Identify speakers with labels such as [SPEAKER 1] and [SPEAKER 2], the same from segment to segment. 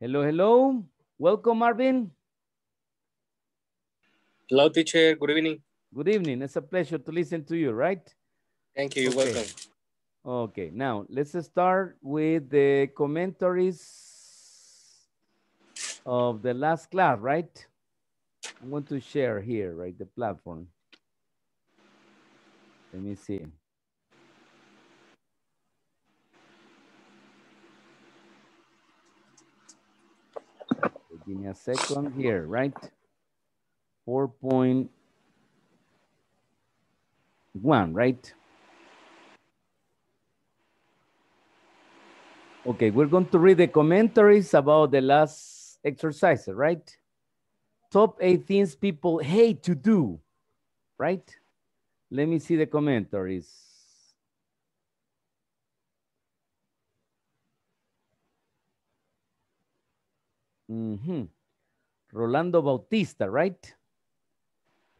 [SPEAKER 1] Hello, hello. Welcome, Marvin. Hello, teacher. Good evening. Good evening. It's a pleasure to listen to you, right? Thank you. You're okay. welcome. Okay, now let's start with the commentaries of the last class, right? I'm going to share here, right, the platform. Let me see. Give me a second here, right? 4.1, right? Okay, we're going to read the commentaries about the last exercise, right? Top eight things people hate to do, right? Let me see the commentaries. Mm -hmm. Rolando Bautista, right?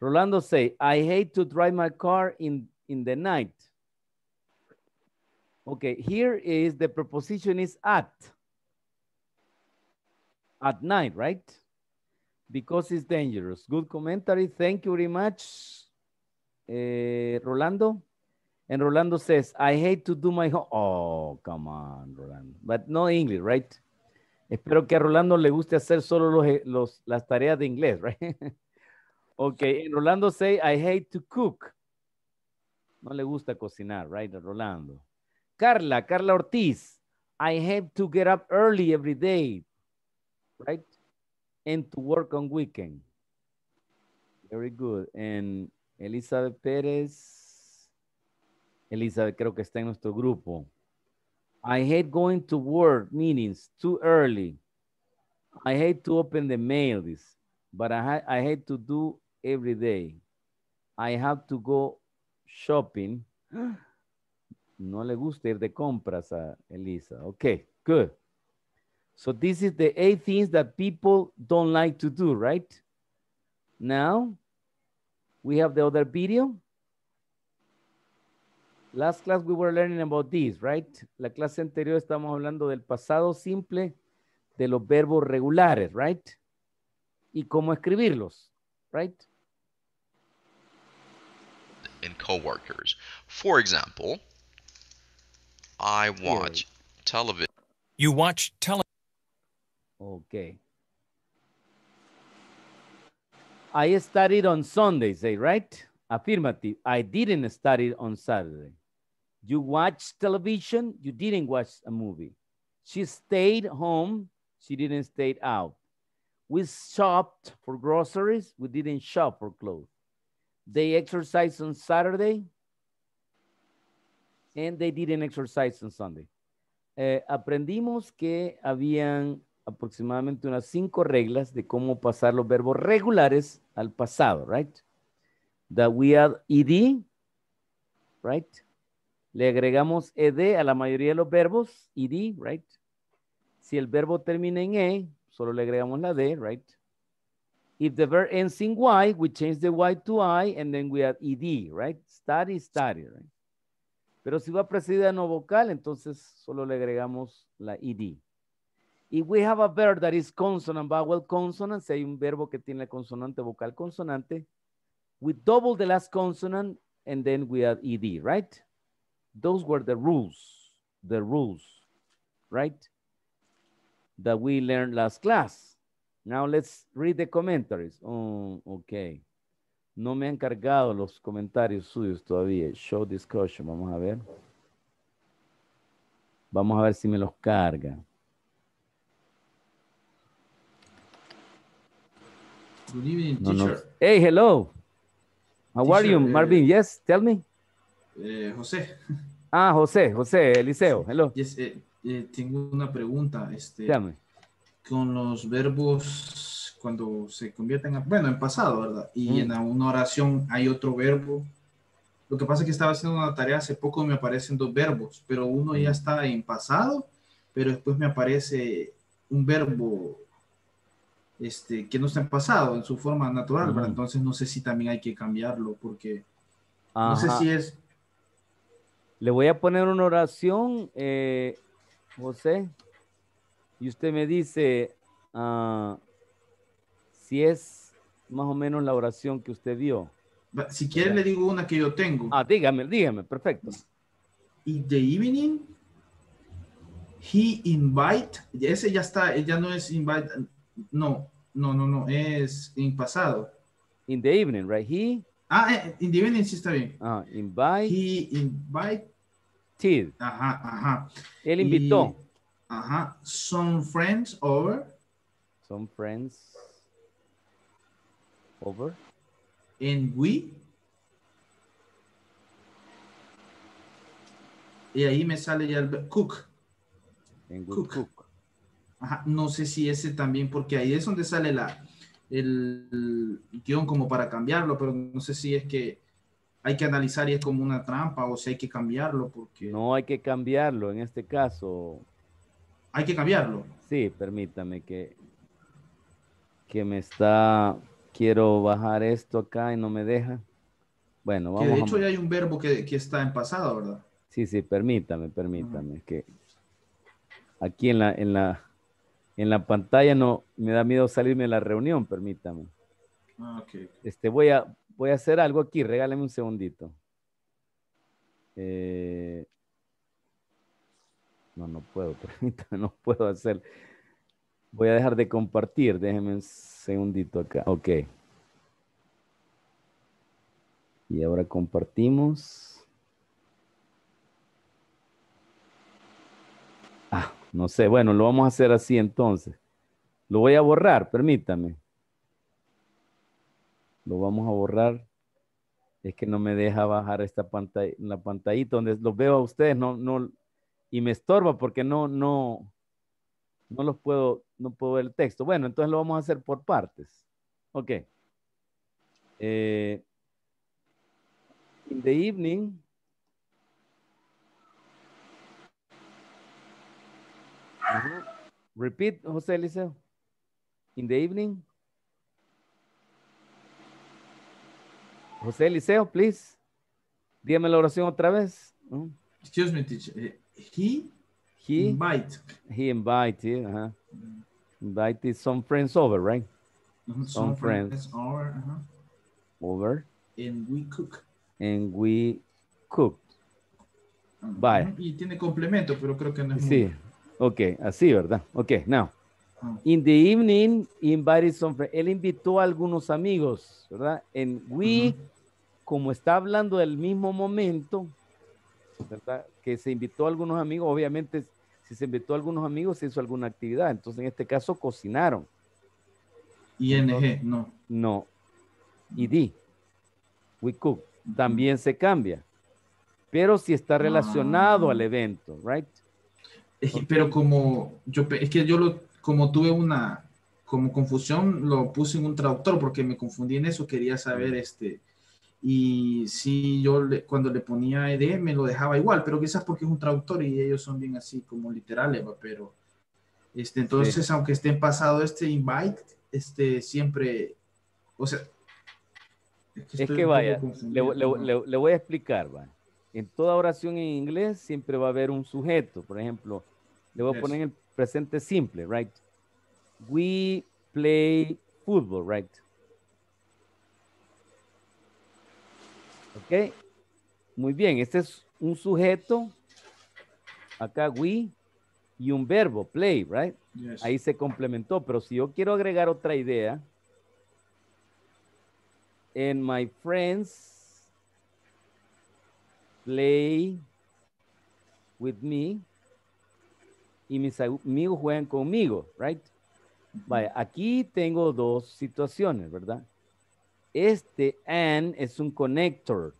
[SPEAKER 1] Rolando say, I hate to drive my car in, in the night. Okay, here is the preposition is at. At night, right? Because it's dangerous. Good commentary. Thank you very much, uh, Rolando. And Rolando says, I hate to do my Oh, come on, Rolando. But no English, right? Espero que a Rolando le guste hacer solo eh, las tareas de inglés, right? ok, Rolando say, I hate to cook. No le gusta cocinar, right, Rolando. Carla, Carla Ortiz, I have to get up early every day, right? And to work on weekend. Very good. And Elizabeth Pérez. Elizabeth creo que está en nuestro grupo. I hate going to work meetings too early. I hate to open the mail this, but I, ha I hate to do every day. I have to go shopping. no le gusta ir de compras a Elisa. Okay, good. So this is the eight things that people don't like to do, right? Now, we have the other video. Last class we were learning about this, right? La clase anterior estamos hablando del pasado simple de los verbos regulares, right? Y cómo escribirlos, right?
[SPEAKER 2] co coworkers. For example, I watch television. You watch television. Okay.
[SPEAKER 1] I studied on Sunday, right? Affirmative. I didn't study on Saturday. You watched television, you didn't watch a movie. She stayed home, she didn't stay out. We shopped for groceries, we didn't shop for clothes. They exercised on Saturday, and they didn't exercise on Sunday. Eh, aprendimos que habían aproximadamente unas cinco reglas de cómo pasar los verbos regulares al pasado, right? That we add ed, right? le agregamos ed a la mayoría de los verbos, ed, right? Si el verbo termina en e, solo le agregamos la d, right? If the verb ends in y, we change the y to i and then we add ed, right? Study, study, right? Pero si va precedida no vocal, entonces solo le agregamos la ed. If we have a verb that is consonant, vowel, consonant, si hay un verbo que tiene la consonante, vocal, consonante, we double the last consonant and then we add ed, right? Those were the rules, the rules, right? That we learned last class. Now let's read the commentaries. Oh, okay. No me han cargado los comentarios suyos todavía. Show discussion, vamos a ver. Vamos a ver si me los carga.
[SPEAKER 3] Good evening, teacher.
[SPEAKER 1] Hey, hello. How are you, eh, Marvin? yes, tell me.
[SPEAKER 3] Eh, José.
[SPEAKER 1] Ah, José, José, Eliseo,
[SPEAKER 3] hello. Eh, eh, tengo una pregunta. Este, Con los verbos cuando se convierten, a, bueno, en pasado, ¿verdad? Y mm. en una oración hay otro verbo. Lo que pasa es que estaba haciendo una tarea hace poco y me aparecen dos verbos, pero uno ya mm. está en pasado, pero después me aparece un verbo este, que no está en pasado, en su forma natural, Entonces no sé si también hay que cambiarlo, porque no sé si es
[SPEAKER 1] le voy a poner una oración, eh, José. Y usted me dice ah, si es más o menos la oración que usted dio.
[SPEAKER 3] Si quiere, le digo una que yo tengo. Ah, dígame, dígame, perfecto. In the evening, he invite, ese ya está, eh, ya no es invite, no, no, no, no, es en pasado. In the evening, right? He. Ah, eh, in the evening sí está bien. Ah, invite. He invite Ajá, ajá. Él invitó. ajá. Some friends over. Some friends over. En we. Y ahí me sale ya el cook. cook. cook. Ajá. No sé si ese también, porque ahí es donde sale la, el guión como para cambiarlo, pero no sé si es que hay que analizar y es como una trampa o si hay que cambiarlo porque...
[SPEAKER 1] No hay que cambiarlo en este caso.
[SPEAKER 3] Hay que cambiarlo.
[SPEAKER 1] Sí, permítame que, que me está... Quiero bajar esto acá y no me deja. Bueno, vamos. de hecho ya
[SPEAKER 3] hay un verbo que, está en pasado, ¿verdad?
[SPEAKER 1] Sí, sí, permítame, permítame. Que aquí en la, en la, en la pantalla no me da miedo salirme de la reunión, permítame. Ah, okay. Este, voy a, voy a hacer algo aquí, regálame un segundito. Eh, no, no puedo, permítame, no puedo hacer. Voy a dejar de compartir, déjeme un segundito acá. Ok. Y ahora compartimos. Ah, no sé, bueno, lo vamos a hacer así entonces. Lo voy a borrar, permítame. Lo vamos a borrar. Es que no me deja bajar esta pantalla, la pantallita donde los veo a ustedes, no, no, y me estorba porque no, no, no los puedo, no puedo ver el texto. Bueno, entonces lo vamos a hacer por partes. Ok. Eh, in the evening, Repeat, José Eliseo. In the evening. José Eliseo, please. Dígame la oración otra vez. Excuse me, teacher. Eh, he, he invite. He invite, Invited some friends over, right? Some, friends,
[SPEAKER 3] over. Uh Over. And we cook.
[SPEAKER 1] And we cook.
[SPEAKER 3] Bye. Y tiene complemento, pero creo que no es Sí,
[SPEAKER 1] ok, así, ¿verdad? Ok, now. In the evening, invited some Él invitó a algunos amigos, ¿verdad? En we, como está hablando del mismo momento, ¿verdad? Que se invitó a algunos amigos, obviamente, si se invitó a algunos amigos, se hizo alguna actividad. Entonces, en este caso, cocinaron.
[SPEAKER 3] ING, no. No. ID.
[SPEAKER 1] We cook. También se cambia. Pero si está ah. relacionado al evento, right?
[SPEAKER 3] pero como yo, es que yo lo como tuve una como confusión, lo puse en un traductor porque me confundí en eso, quería saber este, y si yo cuando le ponía ED me lo dejaba igual, pero quizás porque es un traductor y ellos son bien así como literales, pero este, entonces aunque estén pasado este invite, este siempre, o sea... Es que, vaya, le, voy
[SPEAKER 1] a explicar, va. En toda oración en inglés siempre va a haber un sujeto, por ejemplo, le voy a poner el presente simple, right? We play football, right? Ok. Muy bien, este es un sujeto. Acá we y un verbo, play, right? Ahí se complementó, pero si yo quiero agregar otra idea, and my friends play with me, y mis amigos juegan conmigo, right? Vaya, aquí tengo dos situaciones, ¿verdad? Este and es un connector,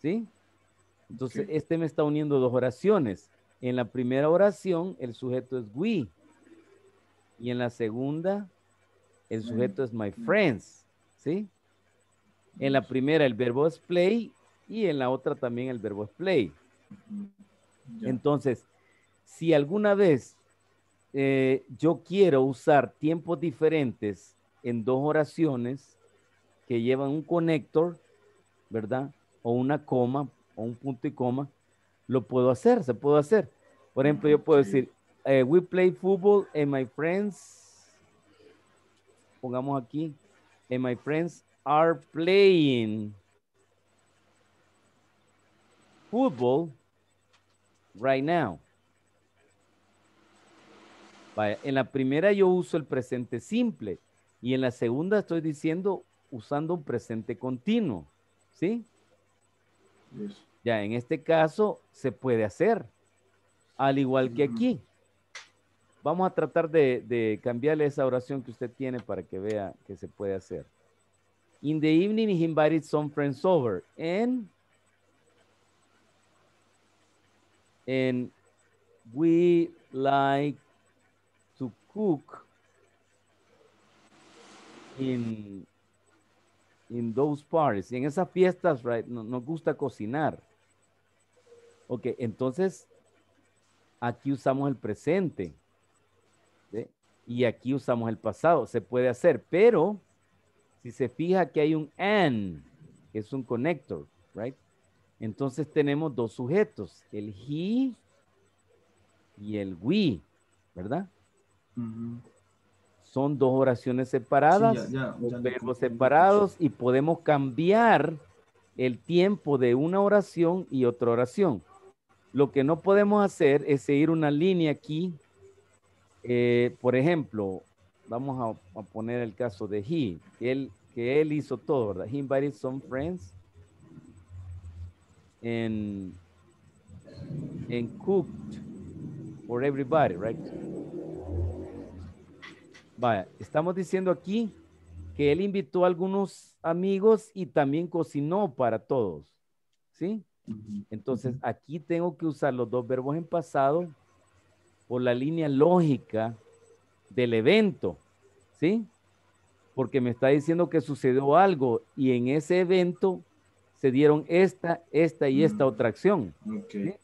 [SPEAKER 1] ¿sí? Entonces, este me está uniendo dos oraciones. En la primera oración, el sujeto es we. Y en la segunda, el sujeto es my friends, ¿sí? En la primera, el verbo es play. Y en la otra también el verbo es play. Entonces, si alguna vez eh, yo quiero usar tiempos diferentes en dos oraciones que llevan un conector, ¿verdad? O una coma, o un punto y coma, lo puedo hacer, se puede hacer. Por ejemplo, yo puedo decir, eh, we play football and my friends, pongamos aquí, and my friends are playing football right now en la primera yo uso el presente simple y en la segunda estoy diciendo usando un presente continuo, ¿sí? Ya, en este caso se puede hacer, al igual que aquí. Vamos a tratar de, cambiarle esa oración que usted tiene para que vea que se puede hacer. In the evening, he invited some friends over. And, and we like cook in, in those parties. Y en esas fiestas, right, nos, gusta cocinar. Ok, entonces aquí usamos el presente y aquí usamos el pasado. Se puede hacer, pero si se fija que hay un and, es un connector, right? Entonces tenemos dos sujetos, el he y el we, ¿verdad? Son dos oraciones separadas, dos verbos separados y podemos cambiar el tiempo de una oración y otra oración. Lo que no podemos hacer es seguir una línea aquí. Eh, por ejemplo, vamos a, poner el caso de he, que él, que él hizo todo, ¿verdad? He invited some friends and, cooked for everybody, right? Vaya, estamos diciendo aquí que él invitó a algunos amigos y también cocinó para todos. ¿Sí? Entonces, aquí tengo que usar los dos verbos en pasado por la línea lógica del evento, ¿sí? Porque me está diciendo que sucedió algo y en ese evento se dieron esta, esta y esta mm. otra acción. Okay.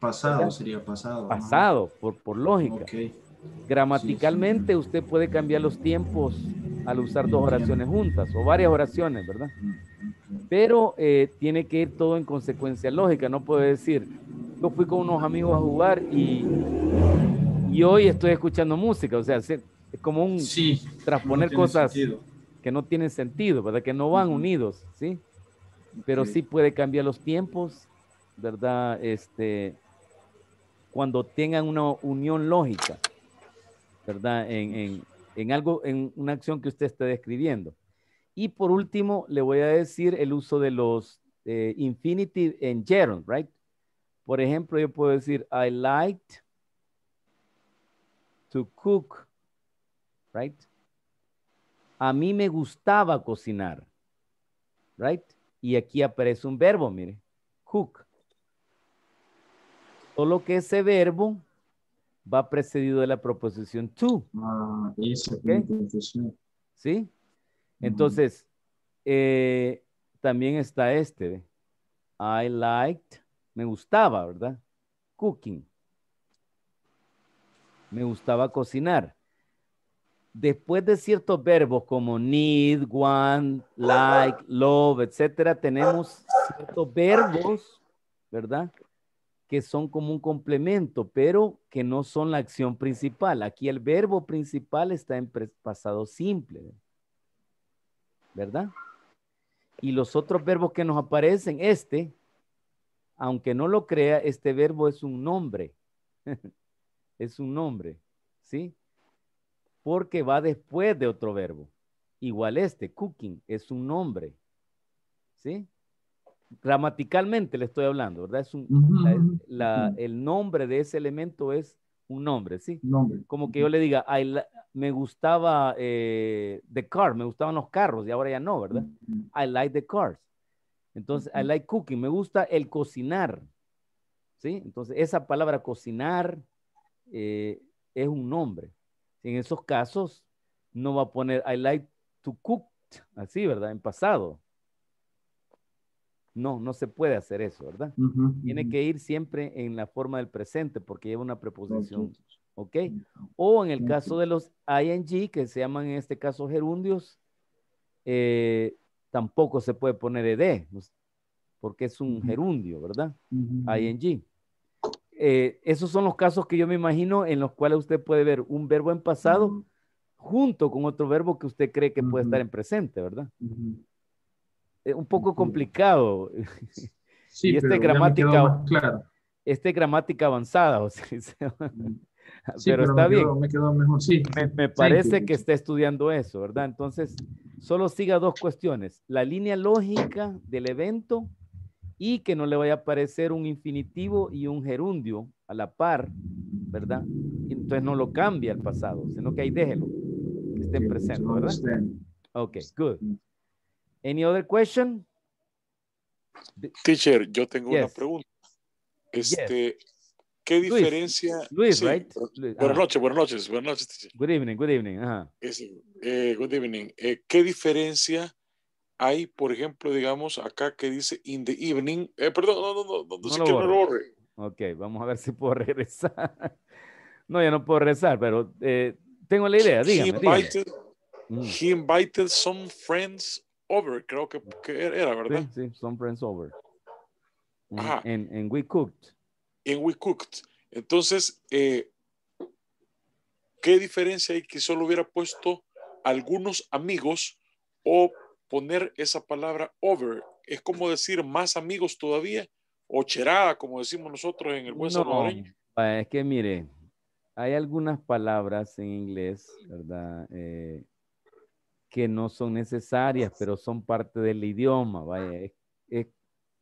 [SPEAKER 3] Pasado sería pasado. Pasado,
[SPEAKER 1] por, por lógica. Okay. Gramaticalmente usted puede cambiar los tiempos al usar dos oraciones juntas o varias oraciones, ¿verdad? Pero eh, tiene que ir todo en consecuencia lógica, no puede decir, yo fui con unos amigos a jugar y, y hoy estoy escuchando música, o sea, es como un sí, transponer cosas que no tienen sentido, ¿verdad? Que no van unidos, ¿sí? Pero sí puede cambiar los tiempos, ¿verdad? Este, cuando tengan una unión lógica. ¿verdad? En, algo, en una acción que usted está describiendo. Y por último, le voy a decir el uso de los eh, infinitive en gerund, right? Por ejemplo, yo puedo decir, I liked to cook, right? A mí me gustaba cocinar, right? Y aquí aparece un verbo, mire, cook. Solo que ese verbo va precedido de la proposición to. Ah, ¿Sí? Entonces, eh, también está este. I liked, me gustaba, ¿verdad? Cooking. Me gustaba cocinar. Después de ciertos verbos como need, want, like, love, etcétera, tenemos ciertos verbos, ¿verdad? que son como un complemento, pero que no son la acción principal. Aquí el verbo principal está en pasado simple. ¿Verdad? Y los otros verbos que nos aparecen, este, aunque no lo crea, este verbo es un nombre. es un nombre, ¿sí? Porque va después de otro verbo. Igual este, cooking, es un nombre. ¿Sí? gramaticalmente le estoy hablando, ¿verdad? Es el nombre de ese elemento es un nombre, ¿sí? Como que yo le diga, me gustaba eh, the car, me gustaban los carros y ahora ya no, ¿verdad? I like the cars. Entonces, I like cooking, me gusta el cocinar, ¿sí? Entonces, esa palabra cocinar eh, es un nombre. En esos casos, no va a poner I like to cook, así, ¿verdad? En pasado. No, no se puede hacer eso, ¿verdad? Tiene que ir siempre en la forma del presente porque lleva una preposición. ¿Ok? O en el caso de los ing, que se llaman en este caso gerundios, eh, tampoco se puede poner ed, pues, porque es un gerundio, ¿verdad? ing. Eh, esos son los casos que yo me imagino en los cuales usted puede ver un verbo en pasado junto con otro verbo que usted cree que puede estar en presente, ¿verdad? Eh, un poco complicado. Sí, y este gramática, claro. este gramática avanzada, pero, está bien. Me parece que está estudiando eso, ¿verdad? Entonces, solo siga dos cuestiones. La línea lógica del evento y que no le vaya a aparecer un infinitivo y un gerundio a la par, ¿verdad? Entonces no lo cambia al pasado, sino que ahí déjelo, que esté presente, ¿verdad? Ok, good. Any other question?
[SPEAKER 4] Teacher, yo tengo una pregunta. Este, ¿Qué diferencia? Luis, right? buenas noches, buenas noches, buenas noches. Teacher.
[SPEAKER 1] Good evening, good evening. Ajá.
[SPEAKER 4] Es, eh, good evening. Eh, ¿Qué diferencia hay, por ejemplo, digamos, acá que dice in the evening? Eh, perdón, no, no, no, no, sé no lo
[SPEAKER 1] Ok, vamos a ver si puedo regresar. no, ya no puedo regresar, pero eh, tengo la idea, dígame. He invited, dígame.
[SPEAKER 4] Mm. he invited some friends Over, creo que, era, ¿verdad? Sí,
[SPEAKER 1] Some Friends Over. Ajá. En, We Cooked.
[SPEAKER 4] En We Cooked. Entonces, eh, ¿qué diferencia hay que solo hubiera puesto algunos amigos o poner esa palabra over? Es como decir más amigos todavía o cherada, como decimos nosotros en el buen no, salvadoreño.
[SPEAKER 1] Es que mire, hay algunas palabras en inglés, ¿verdad? Eh, que no son necesarias, pero son parte del idioma.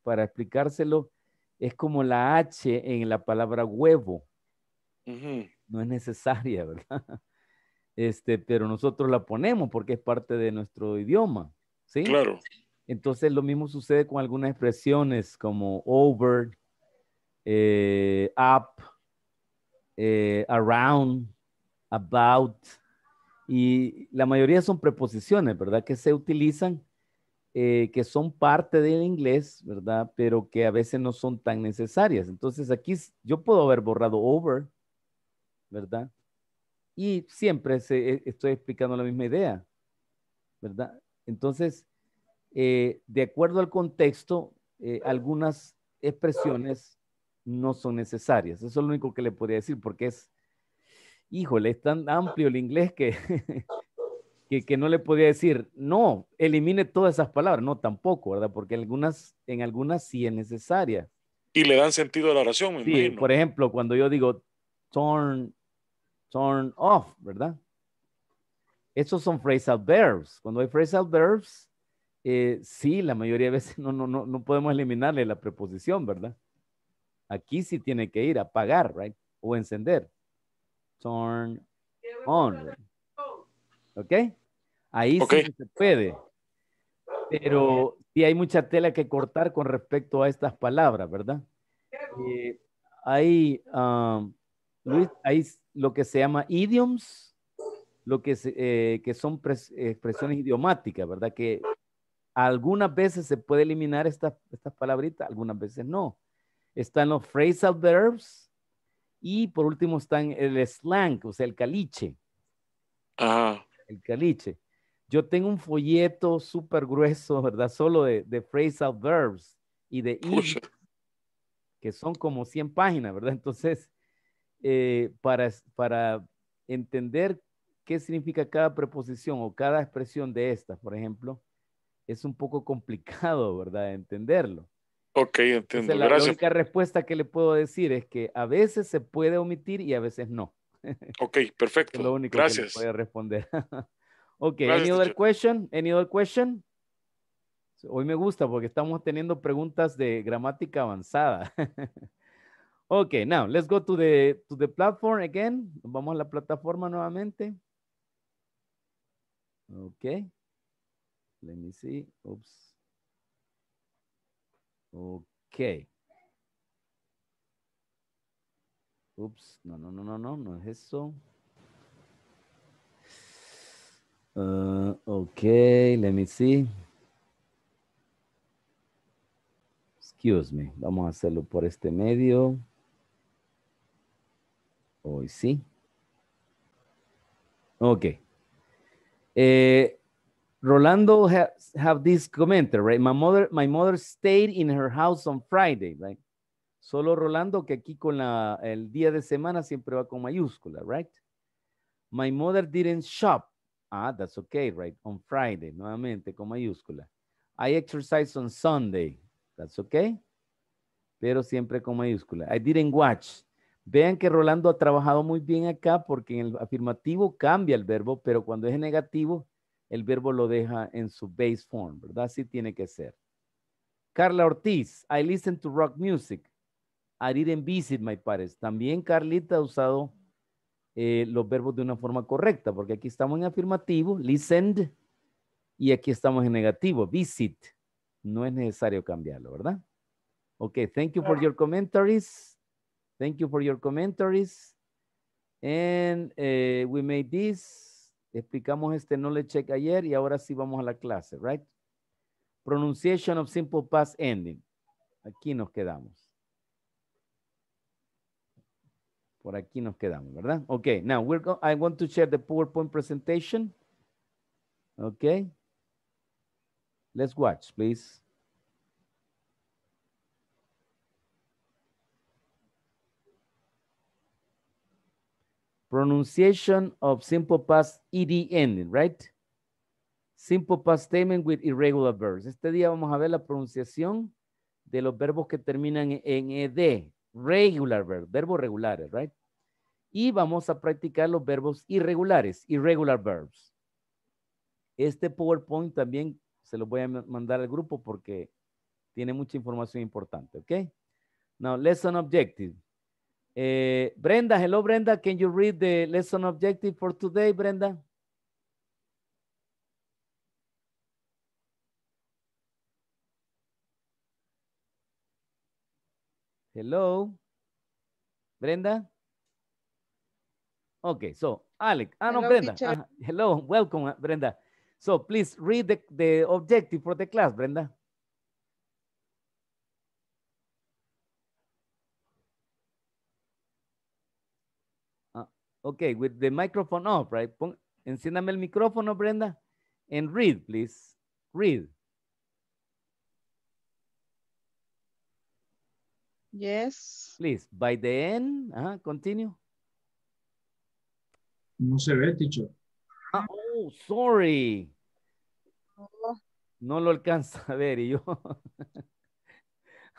[SPEAKER 1] para explicárselo, es como la H en la palabra huevo.
[SPEAKER 4] No
[SPEAKER 1] es necesaria, ¿verdad? Este, pero nosotros la ponemos porque es parte de nuestro idioma. ¿Sí? Claro. Entonces lo mismo sucede con algunas expresiones como over, eh, up, eh, around, about, y la mayoría son preposiciones, ¿verdad? Que se utilizan, eh, que son parte del inglés, ¿verdad? Pero que a veces no son tan necesarias. Entonces aquí yo puedo haber borrado over, ¿verdad? Y siempre eh, estoy explicando la misma idea, ¿verdad? Entonces, eh, de acuerdo al contexto, algunas expresiones no son necesarias. Eso es lo único que le podría decir, porque es híjole, es tan amplio el inglés que, que, no le podía decir, no, elimine todas esas palabras. No, tampoco, ¿verdad? Porque algunas, en algunas sí es necesaria.
[SPEAKER 4] Y le dan sentido a la oración, me Por
[SPEAKER 1] ejemplo, cuando yo digo turn, turn off, ¿verdad? Esos son phrasal verbs. Cuando hay phrasal verbs, eh, sí, la mayoría de veces no, no, no, podemos eliminarle la preposición, ¿verdad? Aquí sí tiene que ir apagar, ¿right? O encender turn on. ¿Ok? Ahí sí se puede. Pero sí hay mucha tela que cortar con respecto a estas palabras, ¿verdad? hay, eh, um, lo que se llama idioms, lo que, eh, son expresiones idiomáticas, ¿verdad? Que algunas veces se puede eliminar estas palabritas, algunas veces no. Están los phrasal verbs, y por último están el slang, o sea, el caliche. Ah. El caliche. Yo tengo un folleto súper grueso, ¿verdad? Solo de, phrasal verbs y de ish, que son como 100 páginas, ¿verdad? Entonces, eh, para, para entender qué significa cada preposición o cada expresión de esta, por ejemplo, es un poco complicado, ¿verdad? Entenderlo.
[SPEAKER 4] Ok, entiendo. Gracias. la, única
[SPEAKER 1] respuesta que le puedo decir es que a veces se puede omitir y a veces no.
[SPEAKER 4] Ok, perfecto. Es lo único Gracias. que puedo
[SPEAKER 1] responder. ok, any other question? Any other question? Hoy me gusta porque estamos teniendo preguntas de gramática avanzada. ok, now let's go to the, to the platform again. Vamos a la plataforma nuevamente. Ok. Let me see. Oops. Ok. Ups, no, no, no, no, no, no es eso. Ah, ok, let me see. Excuse me. Vamos a hacerlo por este medio. Hoy sí. Ok. Eh, Rolando has have this commenter, right? My mother, stayed in her house on Friday, right? Solo Rolando que aquí con el día de semana siempre va con mayúscula, right? My mother didn't shop. Ah, that's okay, right? On Friday, nuevamente con mayúscula. I exercise on Sunday. That's okay. Pero siempre con mayúscula. I didn't watch. Vean que Rolando ha trabajado muy bien acá porque en el afirmativo cambia el verbo, pero cuando es negativo el verbo lo deja en su base form, ¿verdad? Así tiene que ser. Carla Ortiz, I listen to rock music. I didn't visit my parents. También Carlita ha usado eh, los verbos de una forma correcta, porque aquí estamos en afirmativo, listened, y aquí estamos en negativo, visit. No es necesario cambiarlo, ¿verdad? Ok, thank you for your commentaries. Thank you for your commentaries. And eh, we made this. Explicamos este le check ayer y ahora sí vamos a la clase, right? Pronunciation of simple past ending. Aquí nos quedamos. Por aquí nos quedamos, ¿verdad? Okay, now we're going. I want to share the PowerPoint presentation. Okay. Let's watch, please. Pronunciation of simple past ED ending, right? Simple past statement with irregular verbs. Este día vamos a ver la pronunciación de los verbos que terminan en ED. Regular verbs, verbos regulares, right? Y vamos a practicar los verbos irregulares, irregular verbs. Este PowerPoint también se lo voy a mandar al grupo porque tiene mucha información importante, ¿ok? Now, lesson objective. Uh, Brenda, hello Brenda, can you read the lesson objective for today, Brenda? Hello, Brenda? Okay, so Alec, ah, hello, no, Brenda. Uh, hello, welcome, Brenda. So please read the, the objective for the class, Brenda. Okay, with the microphone off, right? enciéndame el micrófono, Brenda. And read, please. Read. Yes. Please, by the end, continue. No se ve, teacher. Ah, oh, sorry. Oh. No lo alcanza a ver y yo.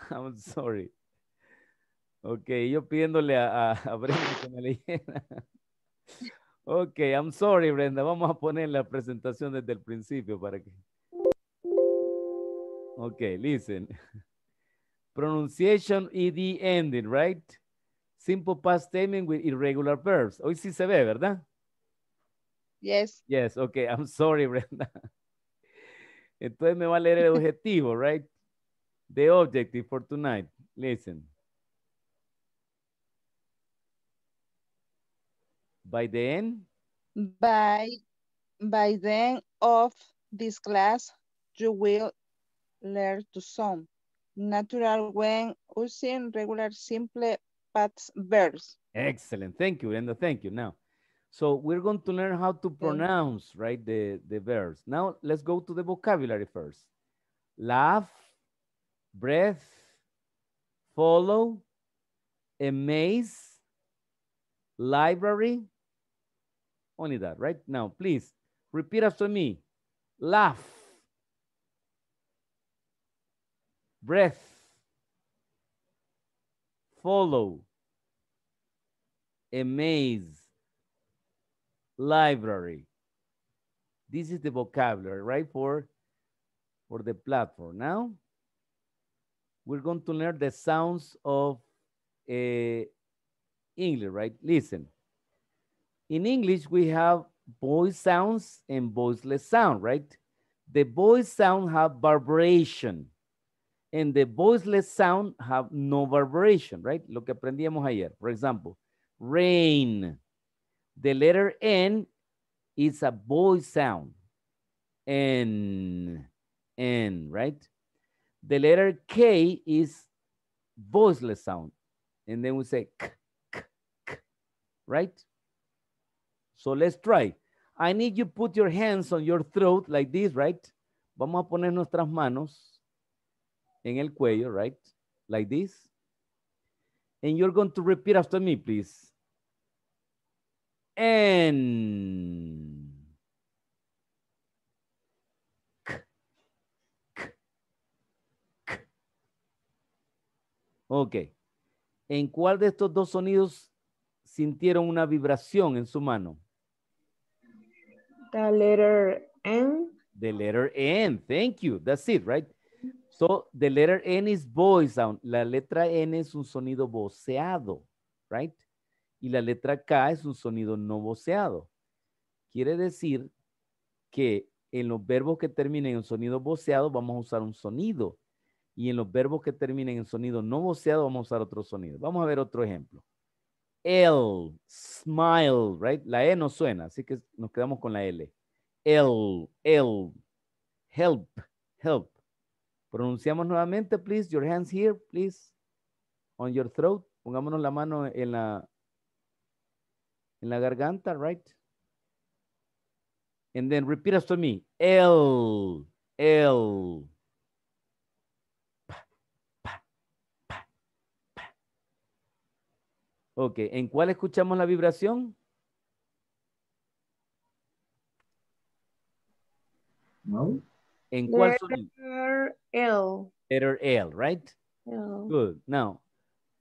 [SPEAKER 1] I'm sorry. Ok, yo pidiéndole a, Brenda que me leyera. Ok, I'm sorry, Brenda. Vamos a poner la presentación desde el principio para que. Ok, listen. Pronunciation ED ending, right? Simple past statement with irregular verbs. Hoy sí se ve, ¿verdad? Yes. Yes, ok. I'm sorry, Brenda. Entonces me va a leer el objetivo, right? The objective for tonight. Listen. By the end?
[SPEAKER 5] By, by the end of this class, you will learn to sum natural when using regular simple past verbs.
[SPEAKER 1] Excellent. Thank you, Brenda. Thank you. Now, so we're going to learn how to pronounce, right, the, the verbs. Now, let's go to the vocabulary first. Laugh, breath, follow, amaze, library, only that, right? Now, please repeat after me. Laugh. Breath. Follow. Amaze. Library. This is the vocabulary, right, for, for the platform. Now, we're going to learn the sounds of uh, English, right? Listen. In English, we have voice sounds and voiceless sound, right? The voice sound have vibration and the voiceless sound have no vibration, right? Lo que aprendíamos ayer. For example, rain. The letter N is a voice sound. N, N, right? The letter K is voiceless sound. And then we say k, k, k, right? So let's try. I need you put your hands on your throat like this, right? Vamos a poner nuestras manos en el cuello, right? Like this. And you're going to repeat after me, please. And k, k, k. Ok. ¿En cuál de estos dos sonidos sintieron una vibración en su mano?
[SPEAKER 5] The letter N.
[SPEAKER 1] The letter N. Thank you. That's it, right? So the letter N is voice sound. La letra N es un sonido voceado, right? Y la letra K es un sonido no voceado. Quiere decir que en los verbos que terminen en sonido voceado vamos a usar un sonido. Y en los verbos que terminen en sonido no voceado vamos a usar otro sonido. Vamos a ver otro ejemplo. L, smile, right? La E no suena, así que nos quedamos con la L. L, L, help, help. Pronunciamos nuevamente, please, your hands here, please, on your throat. Pongámonos la mano en la, en la garganta, right? And then repeat after me. L, L, Ok, ¿en cuál escuchamos la vibración? No. ¿En cuál L.
[SPEAKER 5] Letter
[SPEAKER 1] L, right? Good. Now,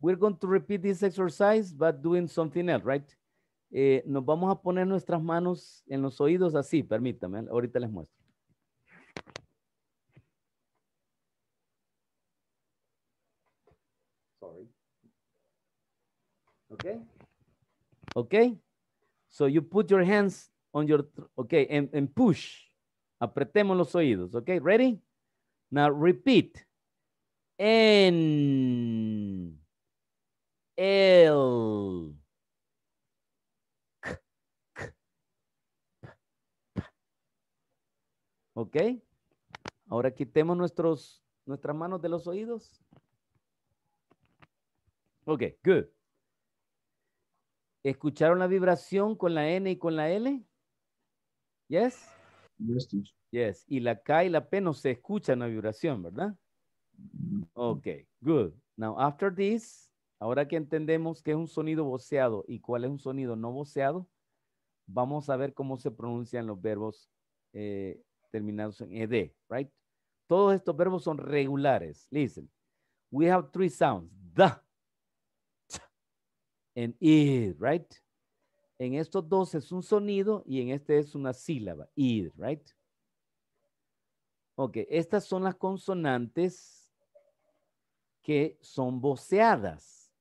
[SPEAKER 1] we're going to repeat this exercise, but doing something else, right? Eh, nos vamos a poner nuestras manos en los oídos así, permítame, ahorita les muestro. Okay? Okay? So you put your hands on your, okay, and, push. Apretemos los oídos, okay? Ready? Now repeat. N, L, K, Ok. Ahora quitemos nuestros, nuestras manos de los oídos. Ok, good. ¿Escucharon la vibración con la N y con la L? Yes. Yes. Yes. Y la K y la P no se escuchan la vibración, ¿verdad? Ok, good. Now, after this, ahora que entendemos qué es un sonido voceado y cuál es un sonido no voceado, vamos a ver cómo se pronuncian los verbos eh, terminados en ed, right? Todos estos verbos son regulares. Listen, we have three sounds. The, en id, right? En estos dos es un sonido y en este es una sílaba, id, right? Ok, estas son las consonantes que son voceadas,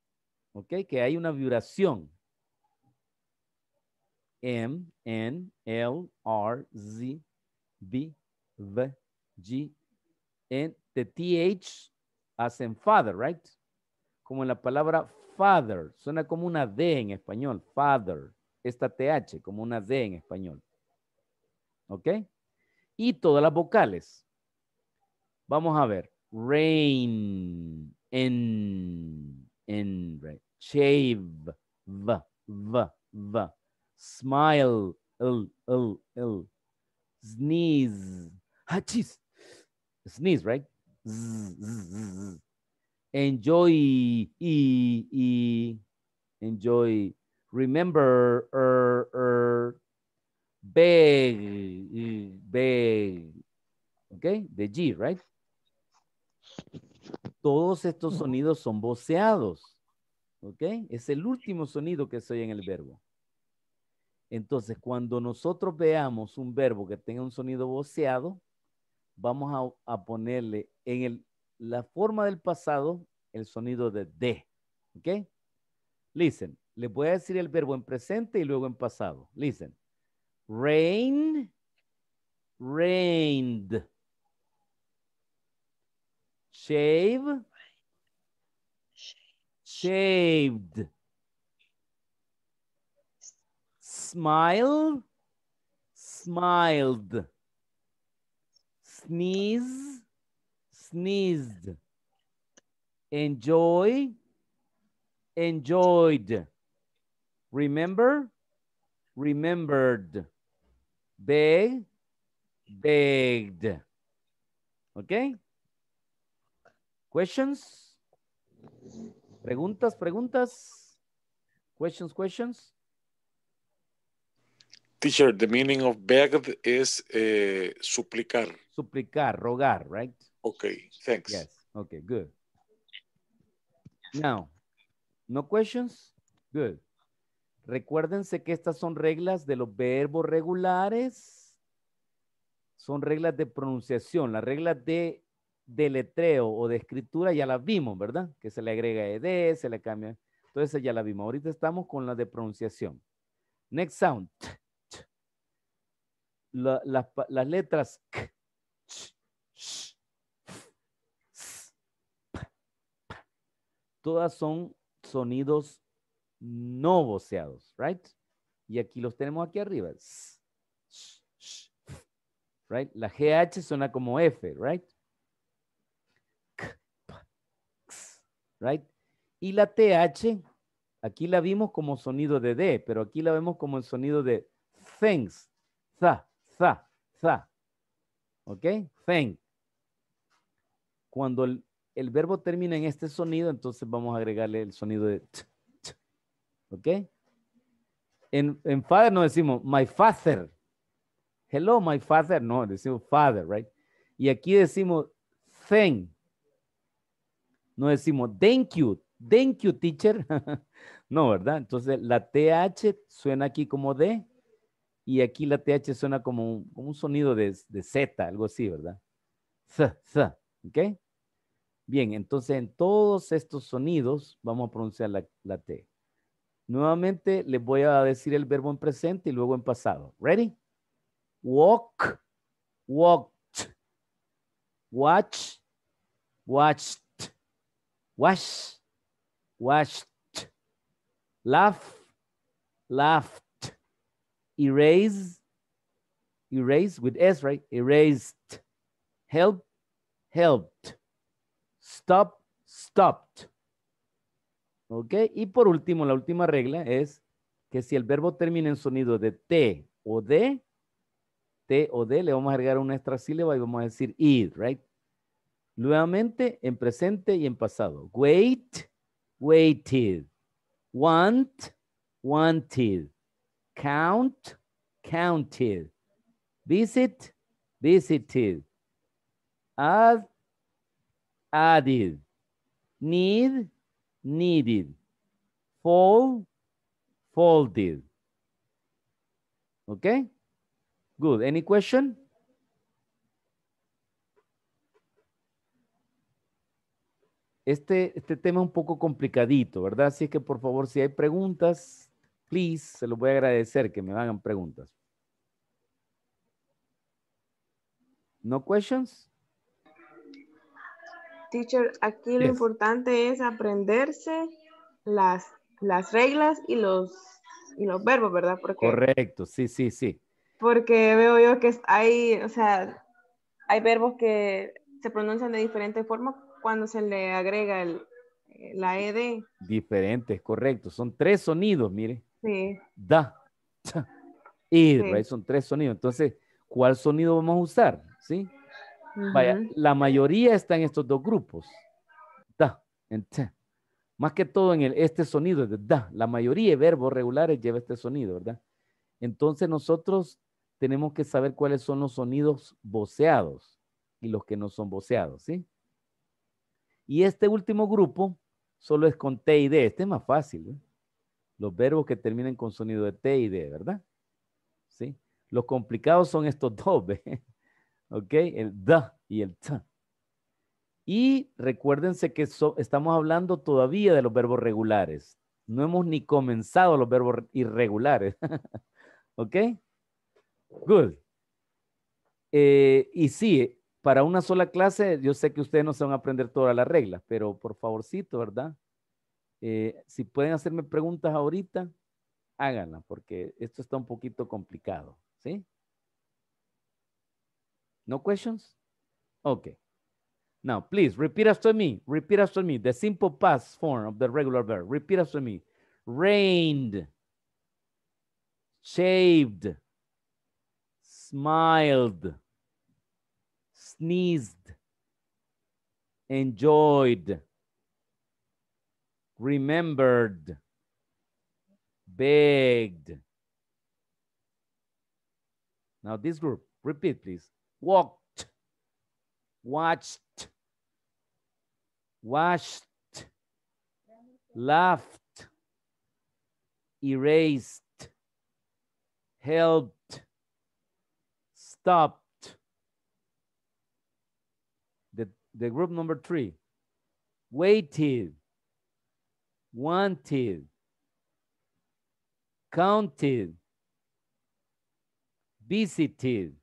[SPEAKER 1] ok, que hay una vibración. M, N, L, R, Z, B, V, G, N, the TH hacen father, right? Como en la palabra Father, suena como una D en español, father, esta TH, como una D en español. ¿Ok? Y todas las vocales. Vamos a ver. Rain, en, en, right. shave, v, v, v. Smile, l, l, l. Sneeze, hachis. Ah, Sneeze, right? enjoy, y, y, enjoy, remember, er, er, beg, beg, okay, the G, right? Todos estos sonidos son voceados, ok, es el último sonido que se oye en el verbo. Entonces, cuando nosotros veamos un verbo que tenga un sonido voceado, vamos a ponerle en el, la forma del pasado, el sonido de de. ¿Ok? Listen, le voy a decir el verbo en presente y luego en pasado. Listen. Rain, rained. Shave, shaved. Smile, smiled. Sneeze, sneezed. Enjoy, enjoyed. Remember, remembered. Beg, begged. Okay? Questions? Preguntas, preguntas. Questions, questions.
[SPEAKER 4] Teacher, the meaning of begged is uh, suplicar.
[SPEAKER 1] Suplicar, rogar, right?
[SPEAKER 4] Okay, thanks. Yes, okay, good.
[SPEAKER 1] Now, no questions? Good. Recuérdense que estas son reglas de los verbos regulares. Son reglas de pronunciación. Las reglas de, letreo o de escritura ya las vimos, ¿verdad? Que se le agrega ED, se le cambia. Entonces ya la vimos. Ahorita estamos con la de pronunciación. Next sound. las letras K todas son sonidos no voceados, right? Y aquí los tenemos aquí arriba. Right? La GH suena como F, right? Right? Y la TH, aquí la vimos como sonido de D, pero aquí la vemos como el sonido de things. Za, za, za. ¿Ok? Thing. Cuando el el verbo termina en este sonido, entonces vamos a agregarle el sonido de t, ¿Ok? En, father no decimos my father. Hello, my father. No, decimos father, right? Y aquí decimos thank. No decimos thank you. Thank you, teacher. no, ¿verdad? Entonces la TH suena aquí como D y aquí la TH suena como un, sonido de, de Z, algo así, ¿verdad? ¿ok? Bien, entonces en todos estos sonidos vamos a pronunciar la, T. Nuevamente les voy a decir el verbo en presente y luego en pasado. Ready? Walk, walked. Watch, watched. Wash, washed. Laugh, laughed. Erase, erase with S, right? Erased. Help, helped stop, stopped. ¿Ok? Y por último, la última regla es que si el verbo termina en sonido de T o D, T o D, le vamos a agregar una extra sílaba y vamos a decir id, right? Nuevamente en presente y en pasado. Wait, waited. Want, wanted. Count, counted. Visit, visited. Add, added, need, needed, fold, folded. ¿Ok? Good. Any question? Este, este tema es un poco complicadito, ¿verdad? Así es que por favor, si hay preguntas, please, se los voy a agradecer que me hagan preguntas. No questions?
[SPEAKER 5] Teacher, aquí lo importante es aprenderse las, las reglas y los, los verbos, ¿verdad? Correcto,
[SPEAKER 1] sí, sí, sí.
[SPEAKER 5] Porque veo yo que hay, o sea, hay verbos que se pronuncian de diferentes formas cuando se le agrega el, la ED.
[SPEAKER 1] Diferentes, correcto. Son tres sonidos, mire. Sí. Da, cha, ir, Son tres sonidos. Entonces, ¿cuál sonido vamos a usar? ¿Sí? la mayoría está en estos dos grupos. Da, en Más que todo en este sonido de da. La mayoría de verbos regulares lleva este sonido, ¿verdad? Entonces nosotros tenemos que saber cuáles son los sonidos voceados y los que no son voceados, ¿sí? Y este último grupo solo es con T y D. Este es más fácil, ¿eh? Los verbos que terminan con sonido de T y D, ¿verdad? ¿Sí? Los complicados son estos dos, ¿ok? El da y el ta. Y recuérdense que estamos hablando todavía de los verbos regulares. No hemos ni comenzado los verbos irregulares. ¿Ok? Good. Eh, y sí, para una sola clase, yo sé que ustedes no se van a aprender todas las reglas, pero por favorcito, ¿verdad? Eh, si pueden hacerme preguntas ahorita, háganlas, porque esto está un poquito complicado. ¿Sí? No questions? Okay. Now, please repeat after me. Repeat after me. The simple past form of the regular verb. Repeat after me. Rained, shaved, smiled, sneezed, enjoyed, remembered, begged. Now this group, repeat please walked, watched, washed, laughed, erased, helped, stopped. The, the group number three, waited, wanted, counted, visited,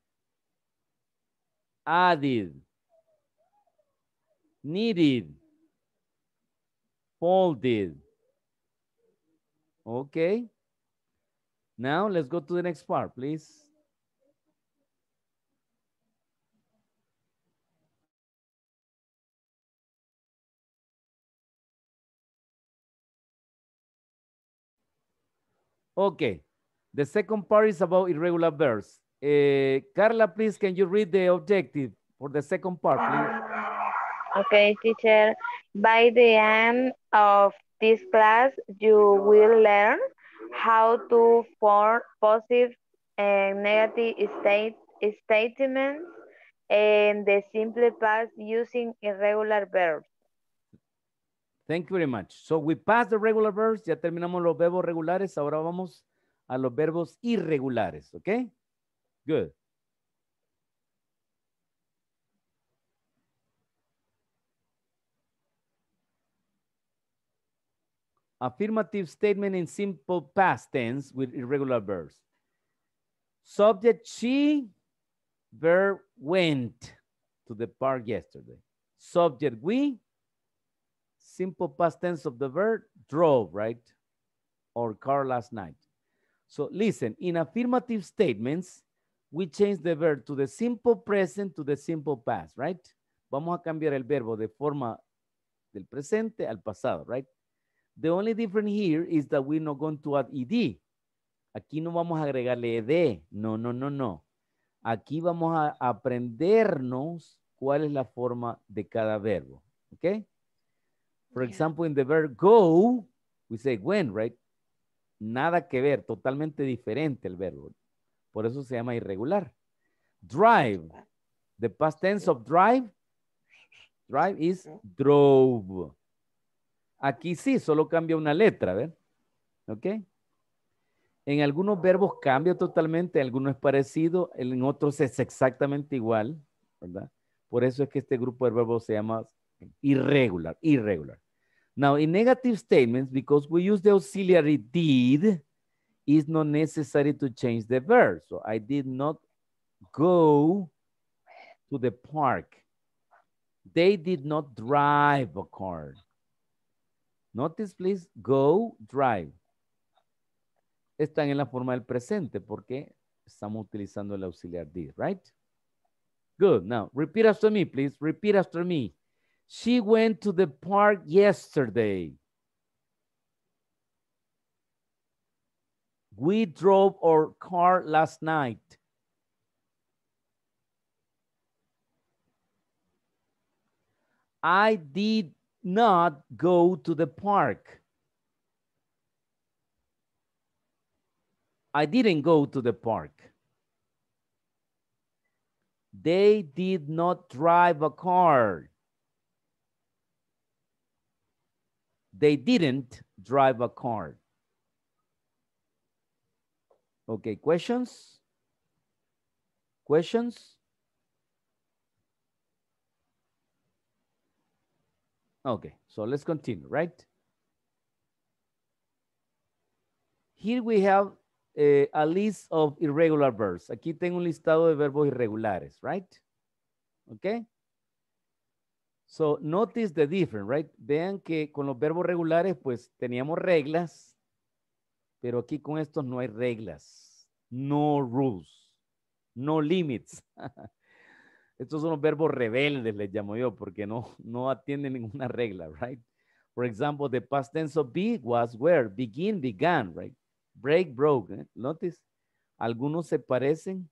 [SPEAKER 1] added, needed, folded. Okay. Now let's go to the next part, please. Okay. The second part is about irregular verbs. Eh, Carla, please, can you read the objective for the second part, please?
[SPEAKER 5] Okay, teacher. By the end of this class, you will learn how to form positive and negative state, statements in the simple past using irregular verbs.
[SPEAKER 1] Thank you very much. So we passed the regular verbs, ya terminamos los verbos regulares, ahora vamos a los verbos irregulares, okay? Good. Affirmative statement in simple past tense with irregular verbs. Subject she, verb went to the park yesterday. Subject we, simple past tense of the verb, drove, right? Or car last night. So listen, in affirmative statements, we change the verb to the simple present to the simple past, right? Vamos a cambiar el verbo de forma del presente al pasado, right? The only difference here is that we're not going to add ed. Aquí no vamos a agregarle ed. No, no, no, no. Aquí vamos a aprendernos cuál es la forma de cada verbo, ¿ok? For example, in the verb go, we say when, right? Nada que ver, totalmente diferente el verbo. Por eso se llama irregular. Drive. The past tense of drive. Drive is drove. Aquí sí, solo cambia una letra, ¿Ok? En algunos verbos cambia totalmente, en algunos es parecido, en otros es exactamente igual, ¿verdad? Por eso es que este grupo de verbos se llama irregular, irregular. Now, in negative statements, because we use the auxiliary did, it's not necessary to change the verb. So I did not go to the park. They did not drive a car. Notice, please, go, drive. Están en la forma del presente porque estamos utilizando el auxiliar did, right? Good. Now, repeat after me, please. Repeat after me. She went to the park yesterday. We drove our car last night. I did not go to the park. I didn't go to the park. They did not drive a car. They didn't drive a car. Okay, questions? Questions? Okay, so let's continue, right? Here we have eh, a list of irregular verbs. Aquí tengo un listado de verbos irregulares, right? Okay. So notice the difference, right? Vean que con los verbos regulares, pues teníamos reglas, pero aquí con estos no hay reglas, no rules, no limits. Estos son los verbos rebeldes, les llamo yo, porque no, no atienden ninguna regla, right? For example, the past tense of be was where, begin, began, right? Break, broke. Notice, algunos se parecen,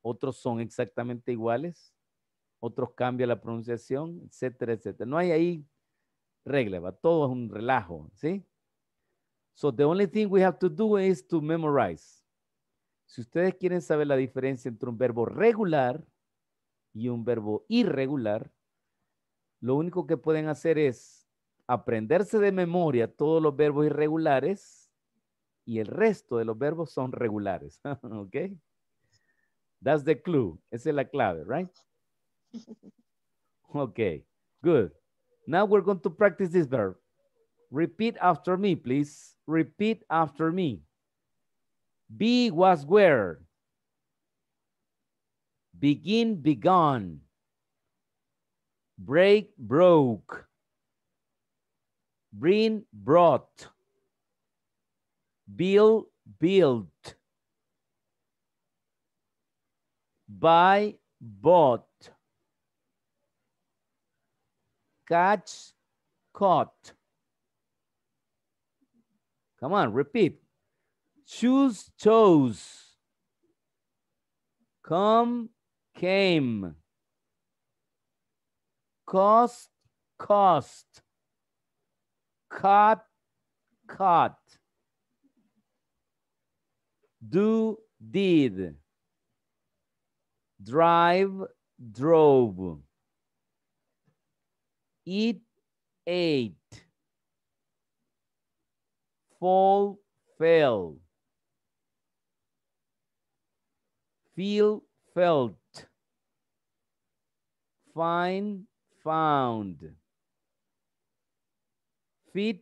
[SPEAKER 1] otros son exactamente iguales, otros cambian la pronunciación, etcétera, etcétera. No hay ahí regla, va, todo es un relajo, ¿sí? So the only thing we have to do is to memorize. Si ustedes quieren saber la diferencia entre un verbo regular y un verbo irregular, lo único que pueden hacer es aprenderse de memoria todos los verbos irregulares y el resto de los verbos son regulares. ¿Ok? That's the clue. Esa es la clave, right? Okay, good. Now we're going to practice this verb. Repeat after me, please. Repeat after me. B was where? Begin, begun. Break, broke. Bring, brought. Build, built. Buy, bought. Catch, caught Come on, repeat. Choose chose. Come came. Cost cost. Cut cut. Do did. Drive drove. Eat ate fall, fell. Feel, felt. Find, found. Fit,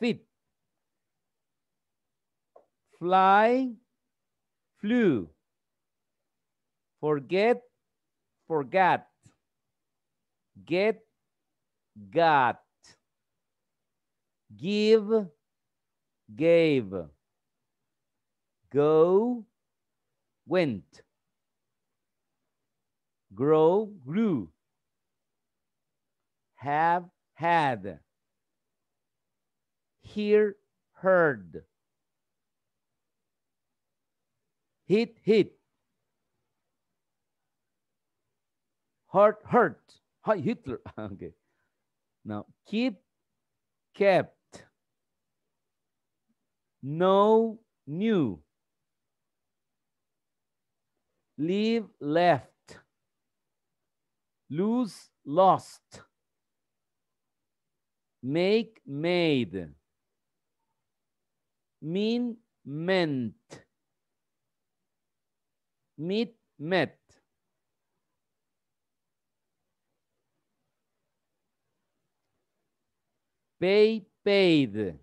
[SPEAKER 1] fit. Fly, flew. Forget, forgot. Get, got. Give, gave, go, went, grow, grew, have, had, hear, heard, hit, hit, heart, hurt, hi, Hitler. okay. Now, keep, kept, no new. Leave left. Lose lost. Make made. Mean meant. Meet met. Pay paid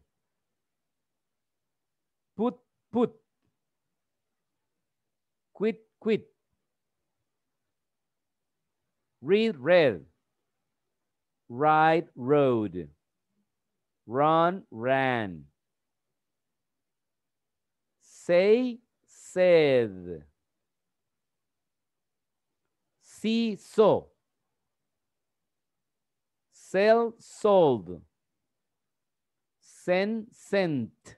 [SPEAKER 1] put, put, quit, quit, read, read, ride, road, run, ran, say, said, see, saw, sell, sold, send, sent,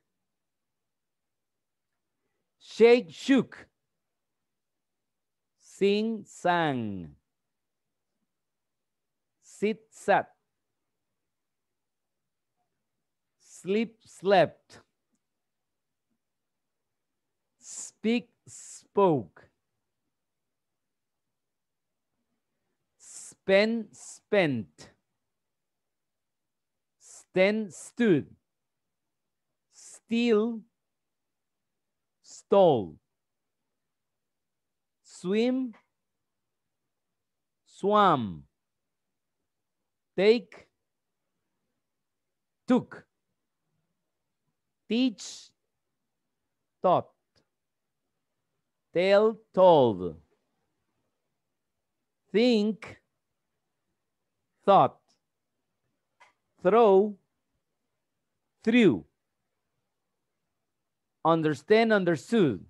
[SPEAKER 1] shake, shook, sing, sang, sit, sat, sleep, slept, speak, spoke, spend, spent, stand, stood, steal, Told. swim, swam, take, took, teach, taught, tell, told, think, thought, throw, through, understand, understood.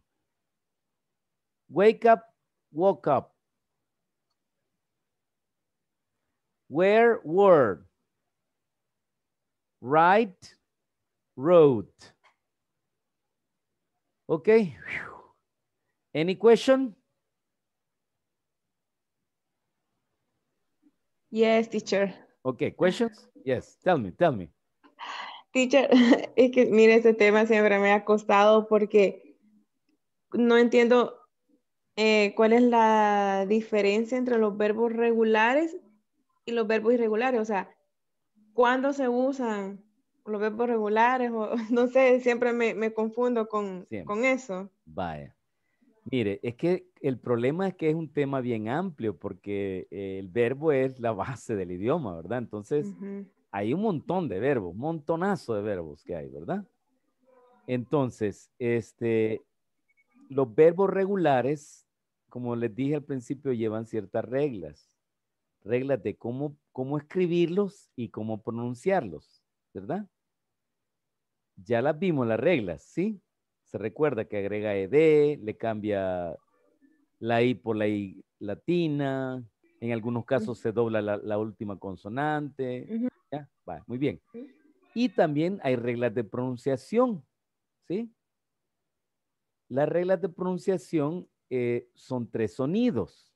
[SPEAKER 1] Wake up, woke up. Where, word. Right, wrote. Okay. Any question? Yes, teacher. Okay, questions? Yes, tell me, tell me.
[SPEAKER 5] Teacher, es que mire, este tema siempre me ha costado porque no entiendo eh, cuál es la diferencia entre los verbos regulares y los verbos irregulares. O sea, ¿cuándo se usan los verbos regulares? no sé, siempre me, confundo con, con, eso.
[SPEAKER 1] Vaya. Mire, es que el problema es que es un tema bien amplio porque eh, el verbo es la base del idioma, ¿verdad? Entonces hay un montón de verbos, montonazo de verbos que hay, ¿verdad? Entonces, este, los verbos regulares, como les dije al principio, llevan ciertas reglas. Reglas de cómo, cómo escribirlos y cómo pronunciarlos, ¿verdad? Ya las vimos las reglas, ¿sí? Se recuerda que agrega ED, le cambia la I por la I latina, en algunos casos se dobla la, última consonante muy bien. Y también hay reglas de pronunciación, ¿sí? Las reglas de pronunciación eh, son tres sonidos,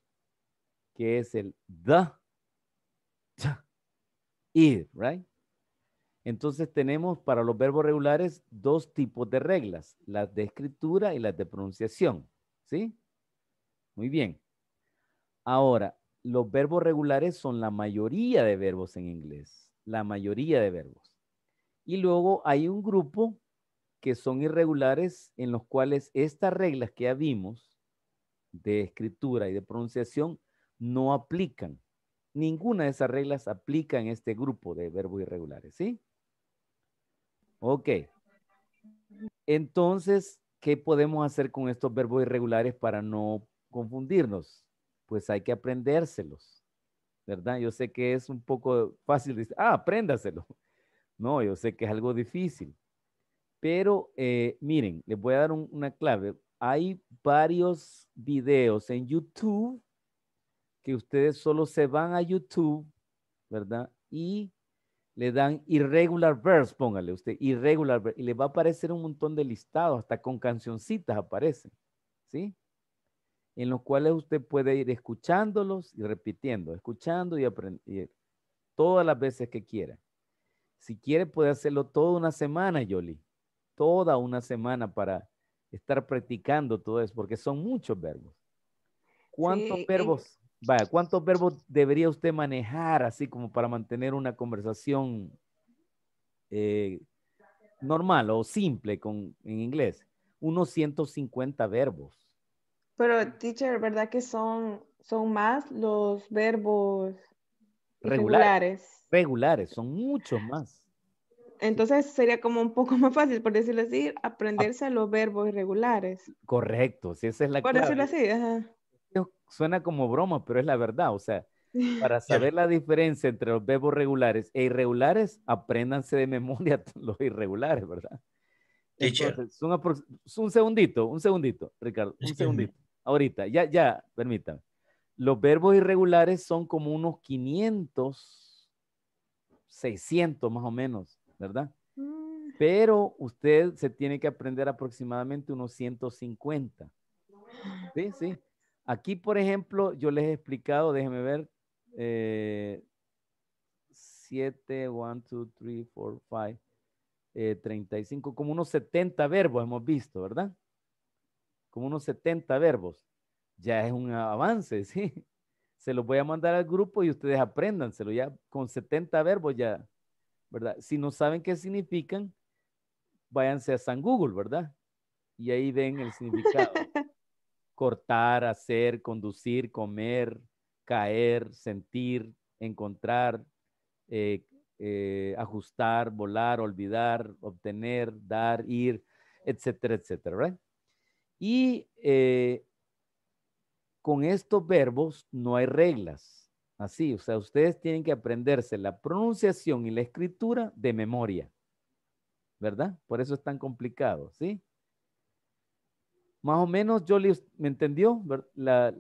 [SPEAKER 1] que es el da t, right? Entonces tenemos para los verbos regulares dos tipos de reglas, las de escritura y las de pronunciación, ¿sí? Muy bien. Ahora, los verbos regulares son la mayoría de verbos en inglés la mayoría de verbos. Y luego hay un grupo que son irregulares en los cuales estas reglas que ya vimos de escritura y de pronunciación no aplican. Ninguna de esas reglas aplica en este grupo de verbos irregulares, ¿sí? Ok. Entonces, ¿qué podemos hacer con estos verbos irregulares para no confundirnos? Pues hay que aprendérselos. ¿verdad? Yo sé que es un poco fácil decir, ah, apréndaselo. No, yo sé que es algo difícil. Pero eh, miren, les voy a dar una clave. Hay varios videos en YouTube que ustedes solo se van a YouTube, ¿verdad? Y le dan irregular verse, póngale usted, irregular verse, y le va a aparecer un montón de listados, hasta con cancioncitas aparecen, ¿sí? en los cuales usted puede ir escuchándolos y repitiendo, escuchando y aprendiendo todas las veces que quiera. Si quiere, puede hacerlo toda una semana, Yoli. Toda una semana para estar practicando todo eso, porque son muchos verbos. ¿Cuántos verbos, vaya, cuántos verbos debería usted manejar así como para mantener una conversación eh, normal o simple en inglés? Unos 150 verbos.
[SPEAKER 5] Pero, teacher, ¿verdad que son, son más los verbos
[SPEAKER 1] regulares? Regulares, son muchos más.
[SPEAKER 5] Entonces sería como un poco más fácil, por decirlo así, ah. aprenderse los verbos irregulares.
[SPEAKER 1] Correcto, si esa es la Por decirlo
[SPEAKER 5] así, ajá.
[SPEAKER 1] Suena como broma, pero es la verdad, o sea, para saber la diferencia entre los verbos regulares e irregulares, apréndanse de memoria los irregulares, ¿verdad?
[SPEAKER 2] Entonces,
[SPEAKER 1] un segundito, un segundito, Ricardo, un segundito ahorita, ya, ya, permítame. Los verbos irregulares son como unos 500, 600 más o menos, ¿verdad? Mm. Pero usted se tiene que aprender aproximadamente unos 150. Sí, sí. Aquí, por ejemplo, yo les he explicado, déjenme ver, 7, 1, 2, 3, 4, 5, 35, como unos 70 verbos hemos visto, ¿verdad? como unos 70 verbos. Ya es un avance, ¿sí? Se los voy a mandar al grupo y ustedes apréndanselo ya con 70 verbos ya, ¿verdad? Si no saben qué significan, váyanse a San Google, ¿verdad? Y ahí ven el significado. Cortar, hacer, conducir, comer, caer, sentir, encontrar, eh, eh, ajustar, volar, olvidar, obtener, dar, ir, etcétera, etcétera, ¿verdad? Y eh, con estos verbos no hay reglas. Así, o sea, ustedes tienen que aprenderse la pronunciación y la escritura de memoria. ¿Verdad? Por eso es tan complicado, ¿sí? Más o menos, Jolie, ¿me entendió la,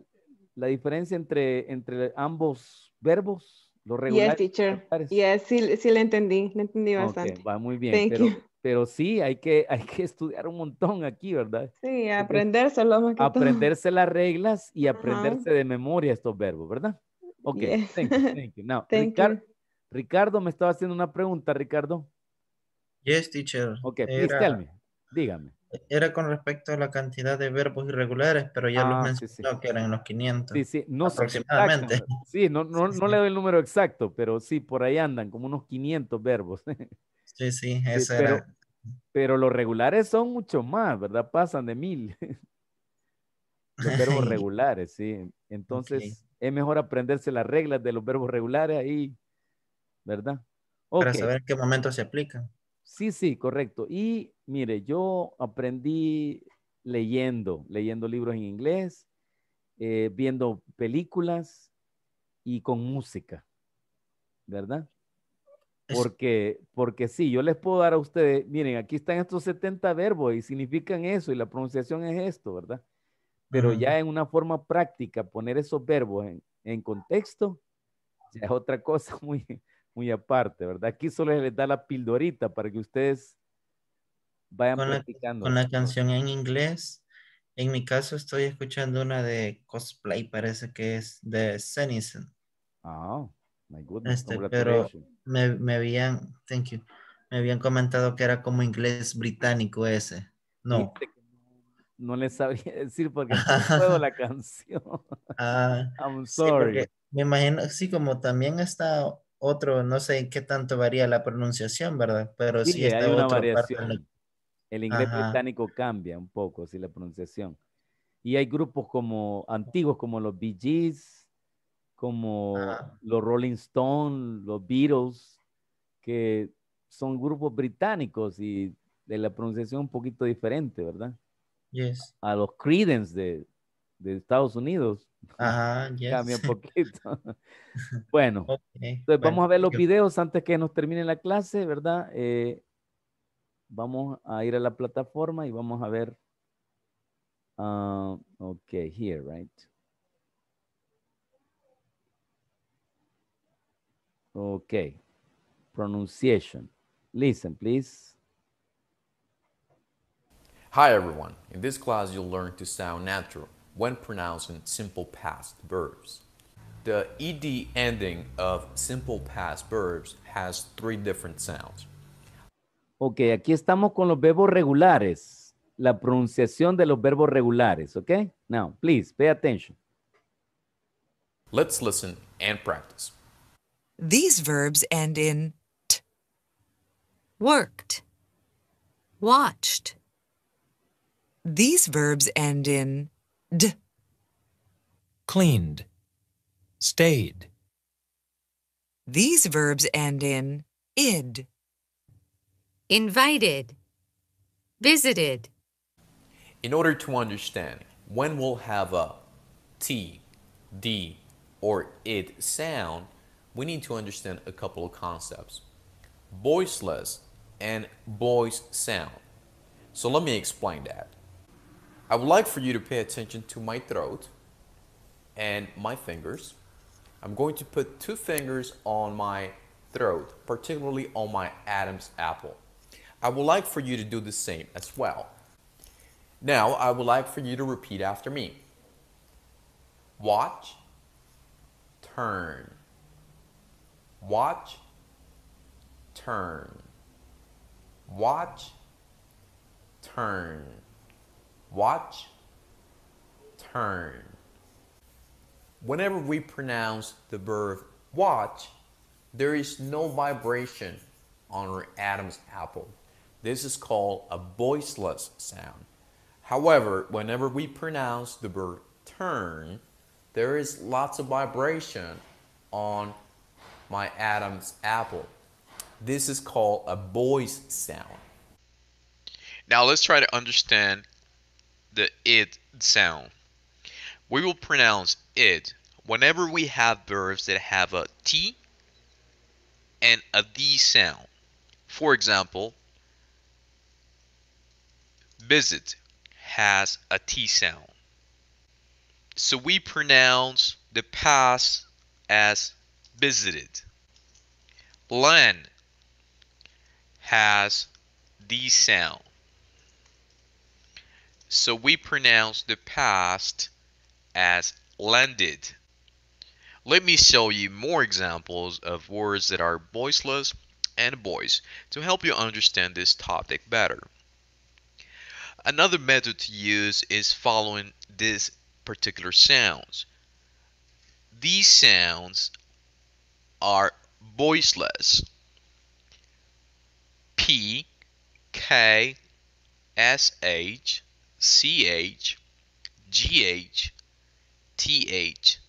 [SPEAKER 1] la, diferencia entre, entre ambos verbos? Los regulares. Yes,
[SPEAKER 5] teacher. sí, sí le entendí, le entendí bastante. Okay,
[SPEAKER 1] va muy bien. pero, pero sí hay que, hay que estudiar un montón aquí, ¿verdad?
[SPEAKER 5] Sí, aprenderse Aprenderse
[SPEAKER 1] las reglas y aprenderse de memoria estos verbos, ¿verdad? Ok, thank you, Ricardo, Ricardo me estaba haciendo una pregunta,
[SPEAKER 3] Ricardo. Yes, teacher. Ok, Dígame. Era con respecto a la cantidad de verbos irregulares, pero ya lo los ah, mencionó que eran los 500. Sí, sí, no aproximadamente.
[SPEAKER 1] Sí, no, no le doy el número exacto, pero sí, por ahí andan como unos 500 verbos. Sí,
[SPEAKER 3] sí, pero,
[SPEAKER 1] Pero los regulares son mucho más, ¿verdad? Pasan de mil. Los verbos regulares, sí. Entonces, es mejor aprenderse las reglas de los verbos regulares ahí, ¿verdad? Para saber en qué momento se aplica Sí, sí, correcto. Y mire, yo aprendí leyendo, leyendo libros en inglés, eh, viendo películas y con música, ¿verdad? Porque, porque sí, yo les puedo dar a ustedes, miren, aquí están estos 70 verbos y significan eso y la pronunciación es esto, ¿verdad? Pero ya en una forma práctica, poner esos verbos en, en contexto es otra cosa muy, muy aparte, ¿verdad? Aquí solo les da la pildorita para que ustedes vayan practicando. con la canción
[SPEAKER 3] en inglés, en mi caso estoy escuchando una de cosplay, parece que es de Zenison. Ah, este, pero me, me, habían, thank you, me habían comentado que era como inglés británico ese. No.
[SPEAKER 1] No les sabría decir porque no puedo la canción. Ah, I'm sorry.
[SPEAKER 3] me imagino, sí, como también está otro, no sé qué tanto varía la pronunciación, ¿verdad? Pero sí, hay una variación.
[SPEAKER 1] El inglés británico cambia un poco, sí, la pronunciación. Y hay grupos como antiguos como los Bee Gees, como ah. los Rolling Stones, los Beatles, que son grupos británicos y de la pronunciación un poquito diferente, ¿verdad? Yes. A los Creedence de, Estados Unidos. Ajá, yes. Cambia un poquito. bueno, entonces vamos a ver los videos antes que nos termine la clase, ¿verdad? Eh, vamos a ir a la plataforma y vamos a ver. Ah, ok, here, right? Okay. Pronunciation. Listen, please.
[SPEAKER 2] Hi, everyone. In this class, you'll learn to sound natural when pronouncing simple past verbs. The ed ending of simple past verbs has three different sounds.
[SPEAKER 1] Ok, aquí estamos con los verbos regulares. La pronunciación de los verbos regulares, ok? Now, please, pay attention.
[SPEAKER 2] Let's listen and practice. These verbs end in t. Worked, watched. These verbs end in d. Cleaned, stayed. These verbs end in id.
[SPEAKER 1] Invited,
[SPEAKER 2] visited. In order to understand when we'll have a t, d, or id sound, we need to understand a couple of concepts voiceless and voice sound. So let me explain that. I would like for you to pay attention to my throat and my fingers. I'm going to put two fingers on my throat, particularly on my Adam's apple. I would like for you to do the same as well. Now, I would like for you to repeat after me. Watch, turn. Watch, turn. Watch, turn. Watch, turn. Whenever we pronounce the verb watch, there is no vibration on our Adam's apple. This is called a voiceless sound. However, whenever we pronounce the verb turn, there is lots of vibration on my Adam's apple. This is called a voiced sound. Now let's try to understand the id sound. We will pronounce id whenever we have verbs that have a T and a D sound. For example, visit has a T sound. So we pronounce the past as visited. Len has the sound. So we pronounce the past as landed. Let me show you more examples of words that are voiceless and voice to help you understand this topic better. Another method to use is following these particular sounds. These sounds are voiceless. P, K, S H, C H, G H, T H,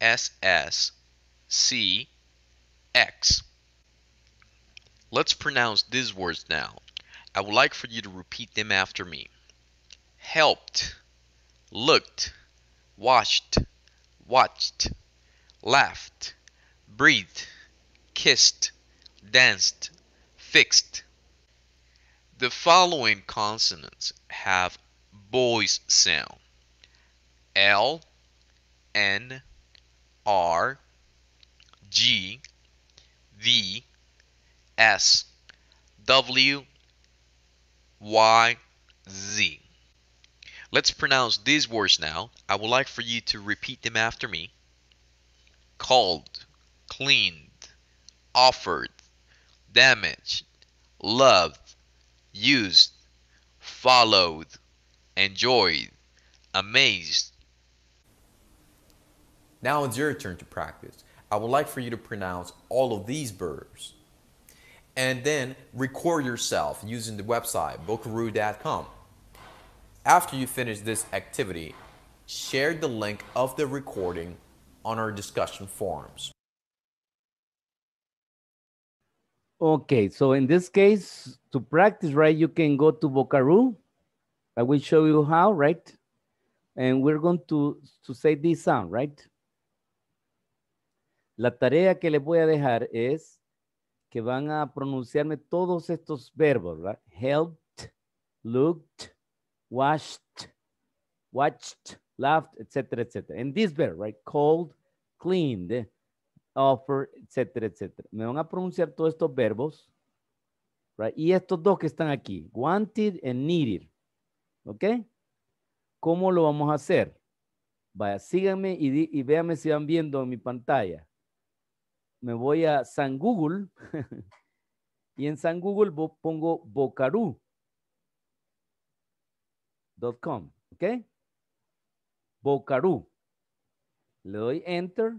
[SPEAKER 2] S S, C, X. Let's pronounce these words now. I would like for you to repeat them after me. Helped, looked, washed, watched, laughed, breathed, kissed, danced, fixed. The following consonants have voice sound L, N, R, G, V, S, W, Y, Z. Let's pronounce these words now. I would like for you to repeat them after me. Called cleaned, offered, damaged, loved, used, followed, enjoyed, amazed. Now it's your turn to practice. I would like for you to pronounce all of these verbs and then record yourself using the website bokaroo.com. After you finish this activity, share the link of the recording on our discussion forums.
[SPEAKER 1] Okay, so in this case, to practice, right, you can go to Bocaroo. I will show you how, right? And we're going to, to say this sound, right? La tarea que les voy a dejar es que van a pronunciarme todos estos verbos, right? Helped, looked, washed, watched, laughed, etc., etc. And this verb, right? Cold, cleaned, offer, etcétera, etcétera. Me van a pronunciar todos estos verbos, Y estos dos que están aquí, wanted and needed, ¿ok? ¿Cómo lo vamos a hacer? Vaya, síganme y, y véanme si van viendo en mi pantalla. Me voy a San Google y en San Google pongo bocaru.com, ¿ok? Bocarú. Le doy enter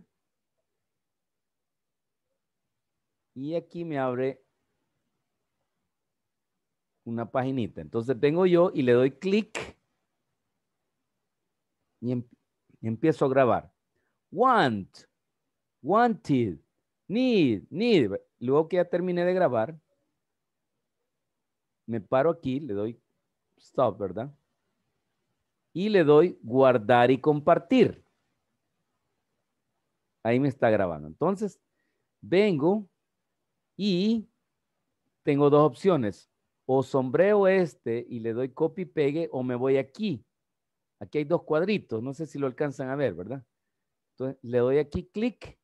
[SPEAKER 1] Y aquí me abre una paginita. Entonces vengo yo y le doy clic em-, y, empiezo a grabar. Want, wanted, need, need. Luego que ya terminé de grabar, me paro aquí, le doy stop, ¿verdad? Y le doy guardar y compartir. Ahí me está grabando. Entonces, vengo y tengo dos opciones. O sombreo este y le doy copy pegue o me voy aquí. Aquí hay dos cuadritos. No sé si lo alcanzan a ver, ¿verdad? Entonces le doy aquí clic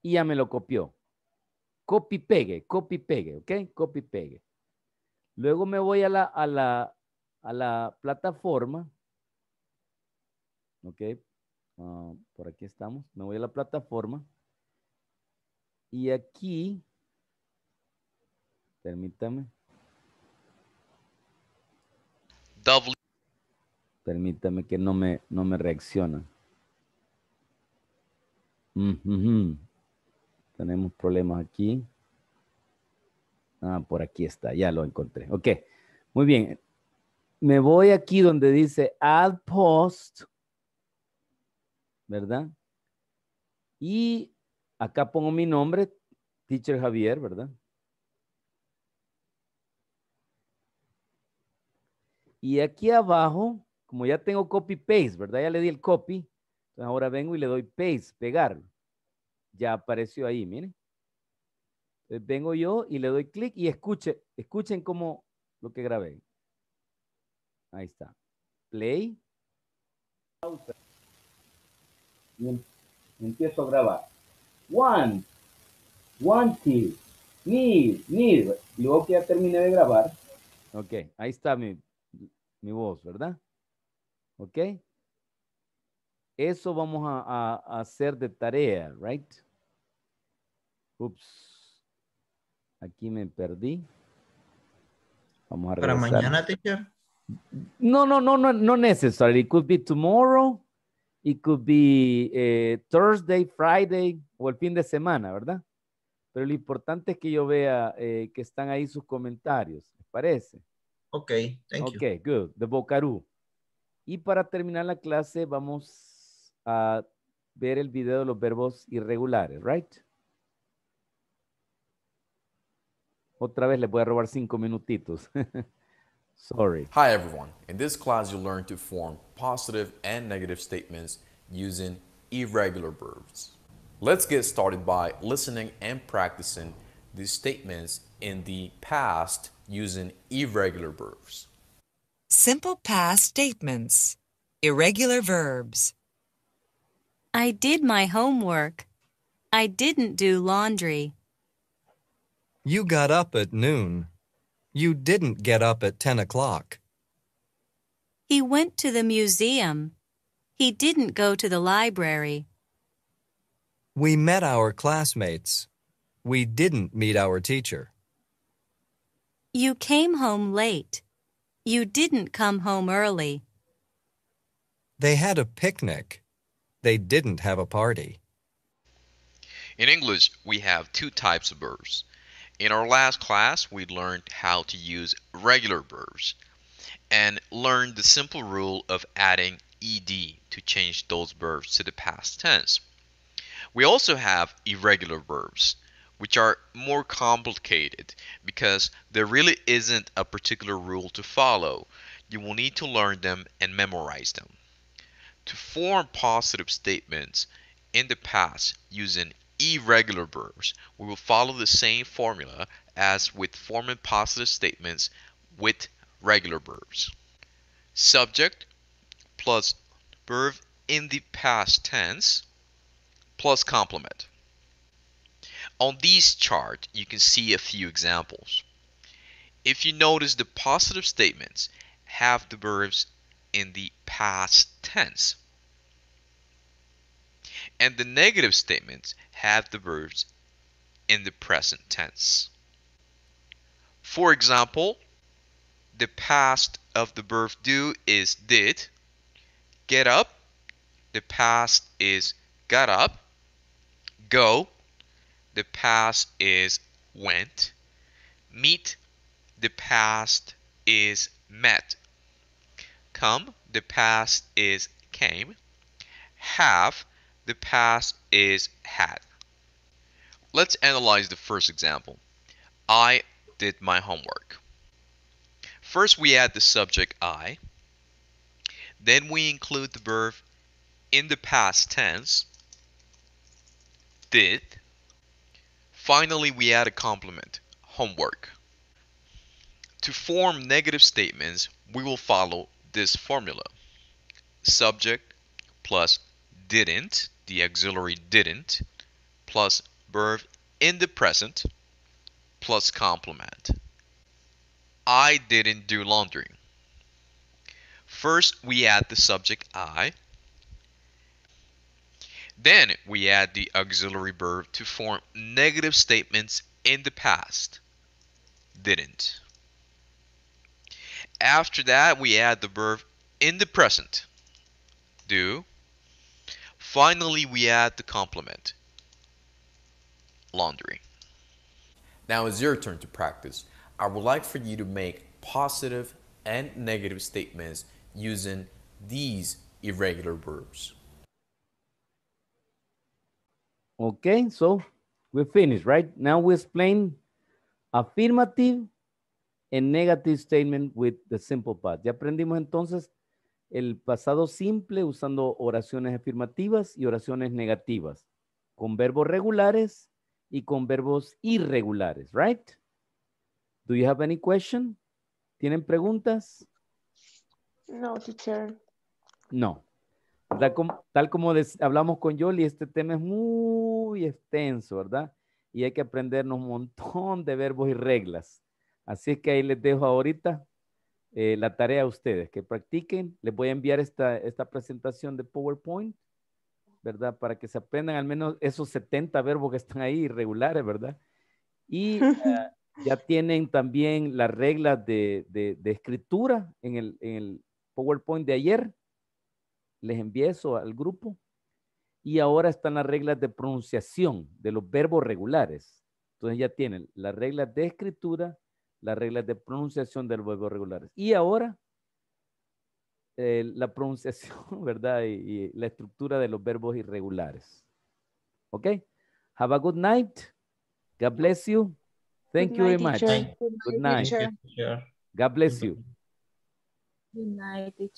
[SPEAKER 1] y ya me lo copió. Copy pegue, copy pegue, ¿ok? Copy pegue. Luego me voy a la, plataforma. ¿Ok? Ah, por aquí estamos. Me voy a la plataforma. Y aquí Permítame. Permítame que no me, no me reacciona. Tenemos problemas aquí. Ah, por aquí está, ya lo encontré. Ok, muy bien. Me voy aquí donde dice add post, ¿verdad? Y acá pongo mi nombre, Teacher Javier, ¿verdad? Y aquí abajo, como ya tengo copy-paste, ¿verdad? Ya le di el copy. Entonces ahora vengo y le doy paste, pegar. Ya apareció ahí, miren. Entonces vengo yo y le doy clic y escuche, escuchen cómo lo que grabé. Ahí está. Play. Empiezo a grabar. One. One, two. Need, need. Luego que ya terminé de grabar. Ok, ahí está mi mi voz, ¿verdad? ¿Ok? Eso vamos a, hacer de tarea, ¿right? Ups. Aquí me perdí. Vamos a regresar. ¿Para
[SPEAKER 3] mañana, teacher?
[SPEAKER 1] No, no, no, no, no necesario, It could be tomorrow. It could be eh, Thursday, Friday o el fin de semana, ¿verdad? Pero lo importante es que yo vea eh, que están ahí sus comentarios, ¿les parece? Okay, thank you. Okay, good. The Bocarú. Y para terminar la clase vamos a ver el video de los verbos irregulares, right? Otra vez le voy a robar cinco minutitos. Sorry. Hi everyone.
[SPEAKER 2] In this class you will learn to form positive and negative statements using irregular verbs. Let's get started by listening and practicing these statements in the past using irregular verbs. Simple past statements, irregular verbs. I did my homework.
[SPEAKER 1] I didn't do laundry.
[SPEAKER 2] You got up at noon. You didn't get up at 10 o'clock.
[SPEAKER 1] He went to the museum. He didn't go to the library.
[SPEAKER 2] We met our classmates. We didn't meet our teacher.
[SPEAKER 1] You came home late. You didn't come home early.
[SPEAKER 2] They had a picnic. They didn't have a party. In English, we have two types of verbs. In our last class, we learned how to use regular verbs and learned the simple rule of adding ed to change those verbs to the past tense. We also have irregular verbs which are more complicated because there really isn't a particular rule to follow. You will need to learn them and memorize them. To form positive statements in the past using irregular verbs, we will follow the same formula as with forming positive statements with regular verbs. Subject plus verb in the past tense plus complement. On these chart, you can see a few examples. If you notice the positive statements have the verbs in the past tense. And the negative statements have the verbs in the present tense. For example, the past of the verb do is did. Get up, the past is got up. Go, the past is went. Meet, the past is met. Come, the past is came. Have, the past is had. Let's analyze the first example. I did my homework. First, we add the subject I. Then we include the verb in the past tense, did. Finally, we add a complement, homework. To form negative statements, we will follow this formula. Subject plus didn't, the auxiliary didn't, plus verb in the present, plus complement. I didn't do laundry. First, we add the subject I, then we add the auxiliary verb to form negative statements in the past. Didn't. After that, we add the verb in the present. Do. Finally, we add the complement. Laundry. Now it's your turn to practice. I would like for you to make positive and negative statements using these irregular verbs.
[SPEAKER 1] Okay, so we finished, right? Now we explain affirmative and negative statement with the simple past. Ya aprendimos entonces el pasado simple usando oraciones afirmativas y oraciones negativas, con verbos regulares y con verbos irregulares, right? Do you have any question? ¿Tienen preguntas? No, teacher. No. Tal como, hablamos con Yoli, este tema es muy extenso, ¿verdad? Y hay que aprendernos un montón de verbos y reglas. Así que ahí les dejo ahorita eh, la tarea a ustedes, que practiquen. Les voy a enviar esta, presentación de PowerPoint, ¿verdad? Para que se aprendan al menos esos 70 verbos que están ahí irregulares, ¿verdad? Y ah, ya tienen también las reglas de, escritura en el, en el PowerPoint de ayer les envié al grupo. Y ahora están las reglas de pronunciación de los verbos regulares. Entonces ya tienen las reglas de escritura, las reglas de pronunciación de los verbos regulares. Y ahora eh, la pronunciación, ¿verdad? Y, la estructura de los verbos irregulares. ¿Ok? Have a good night. God bless you. Thank you very much. Good night. God bless you.
[SPEAKER 5] Good night, teacher.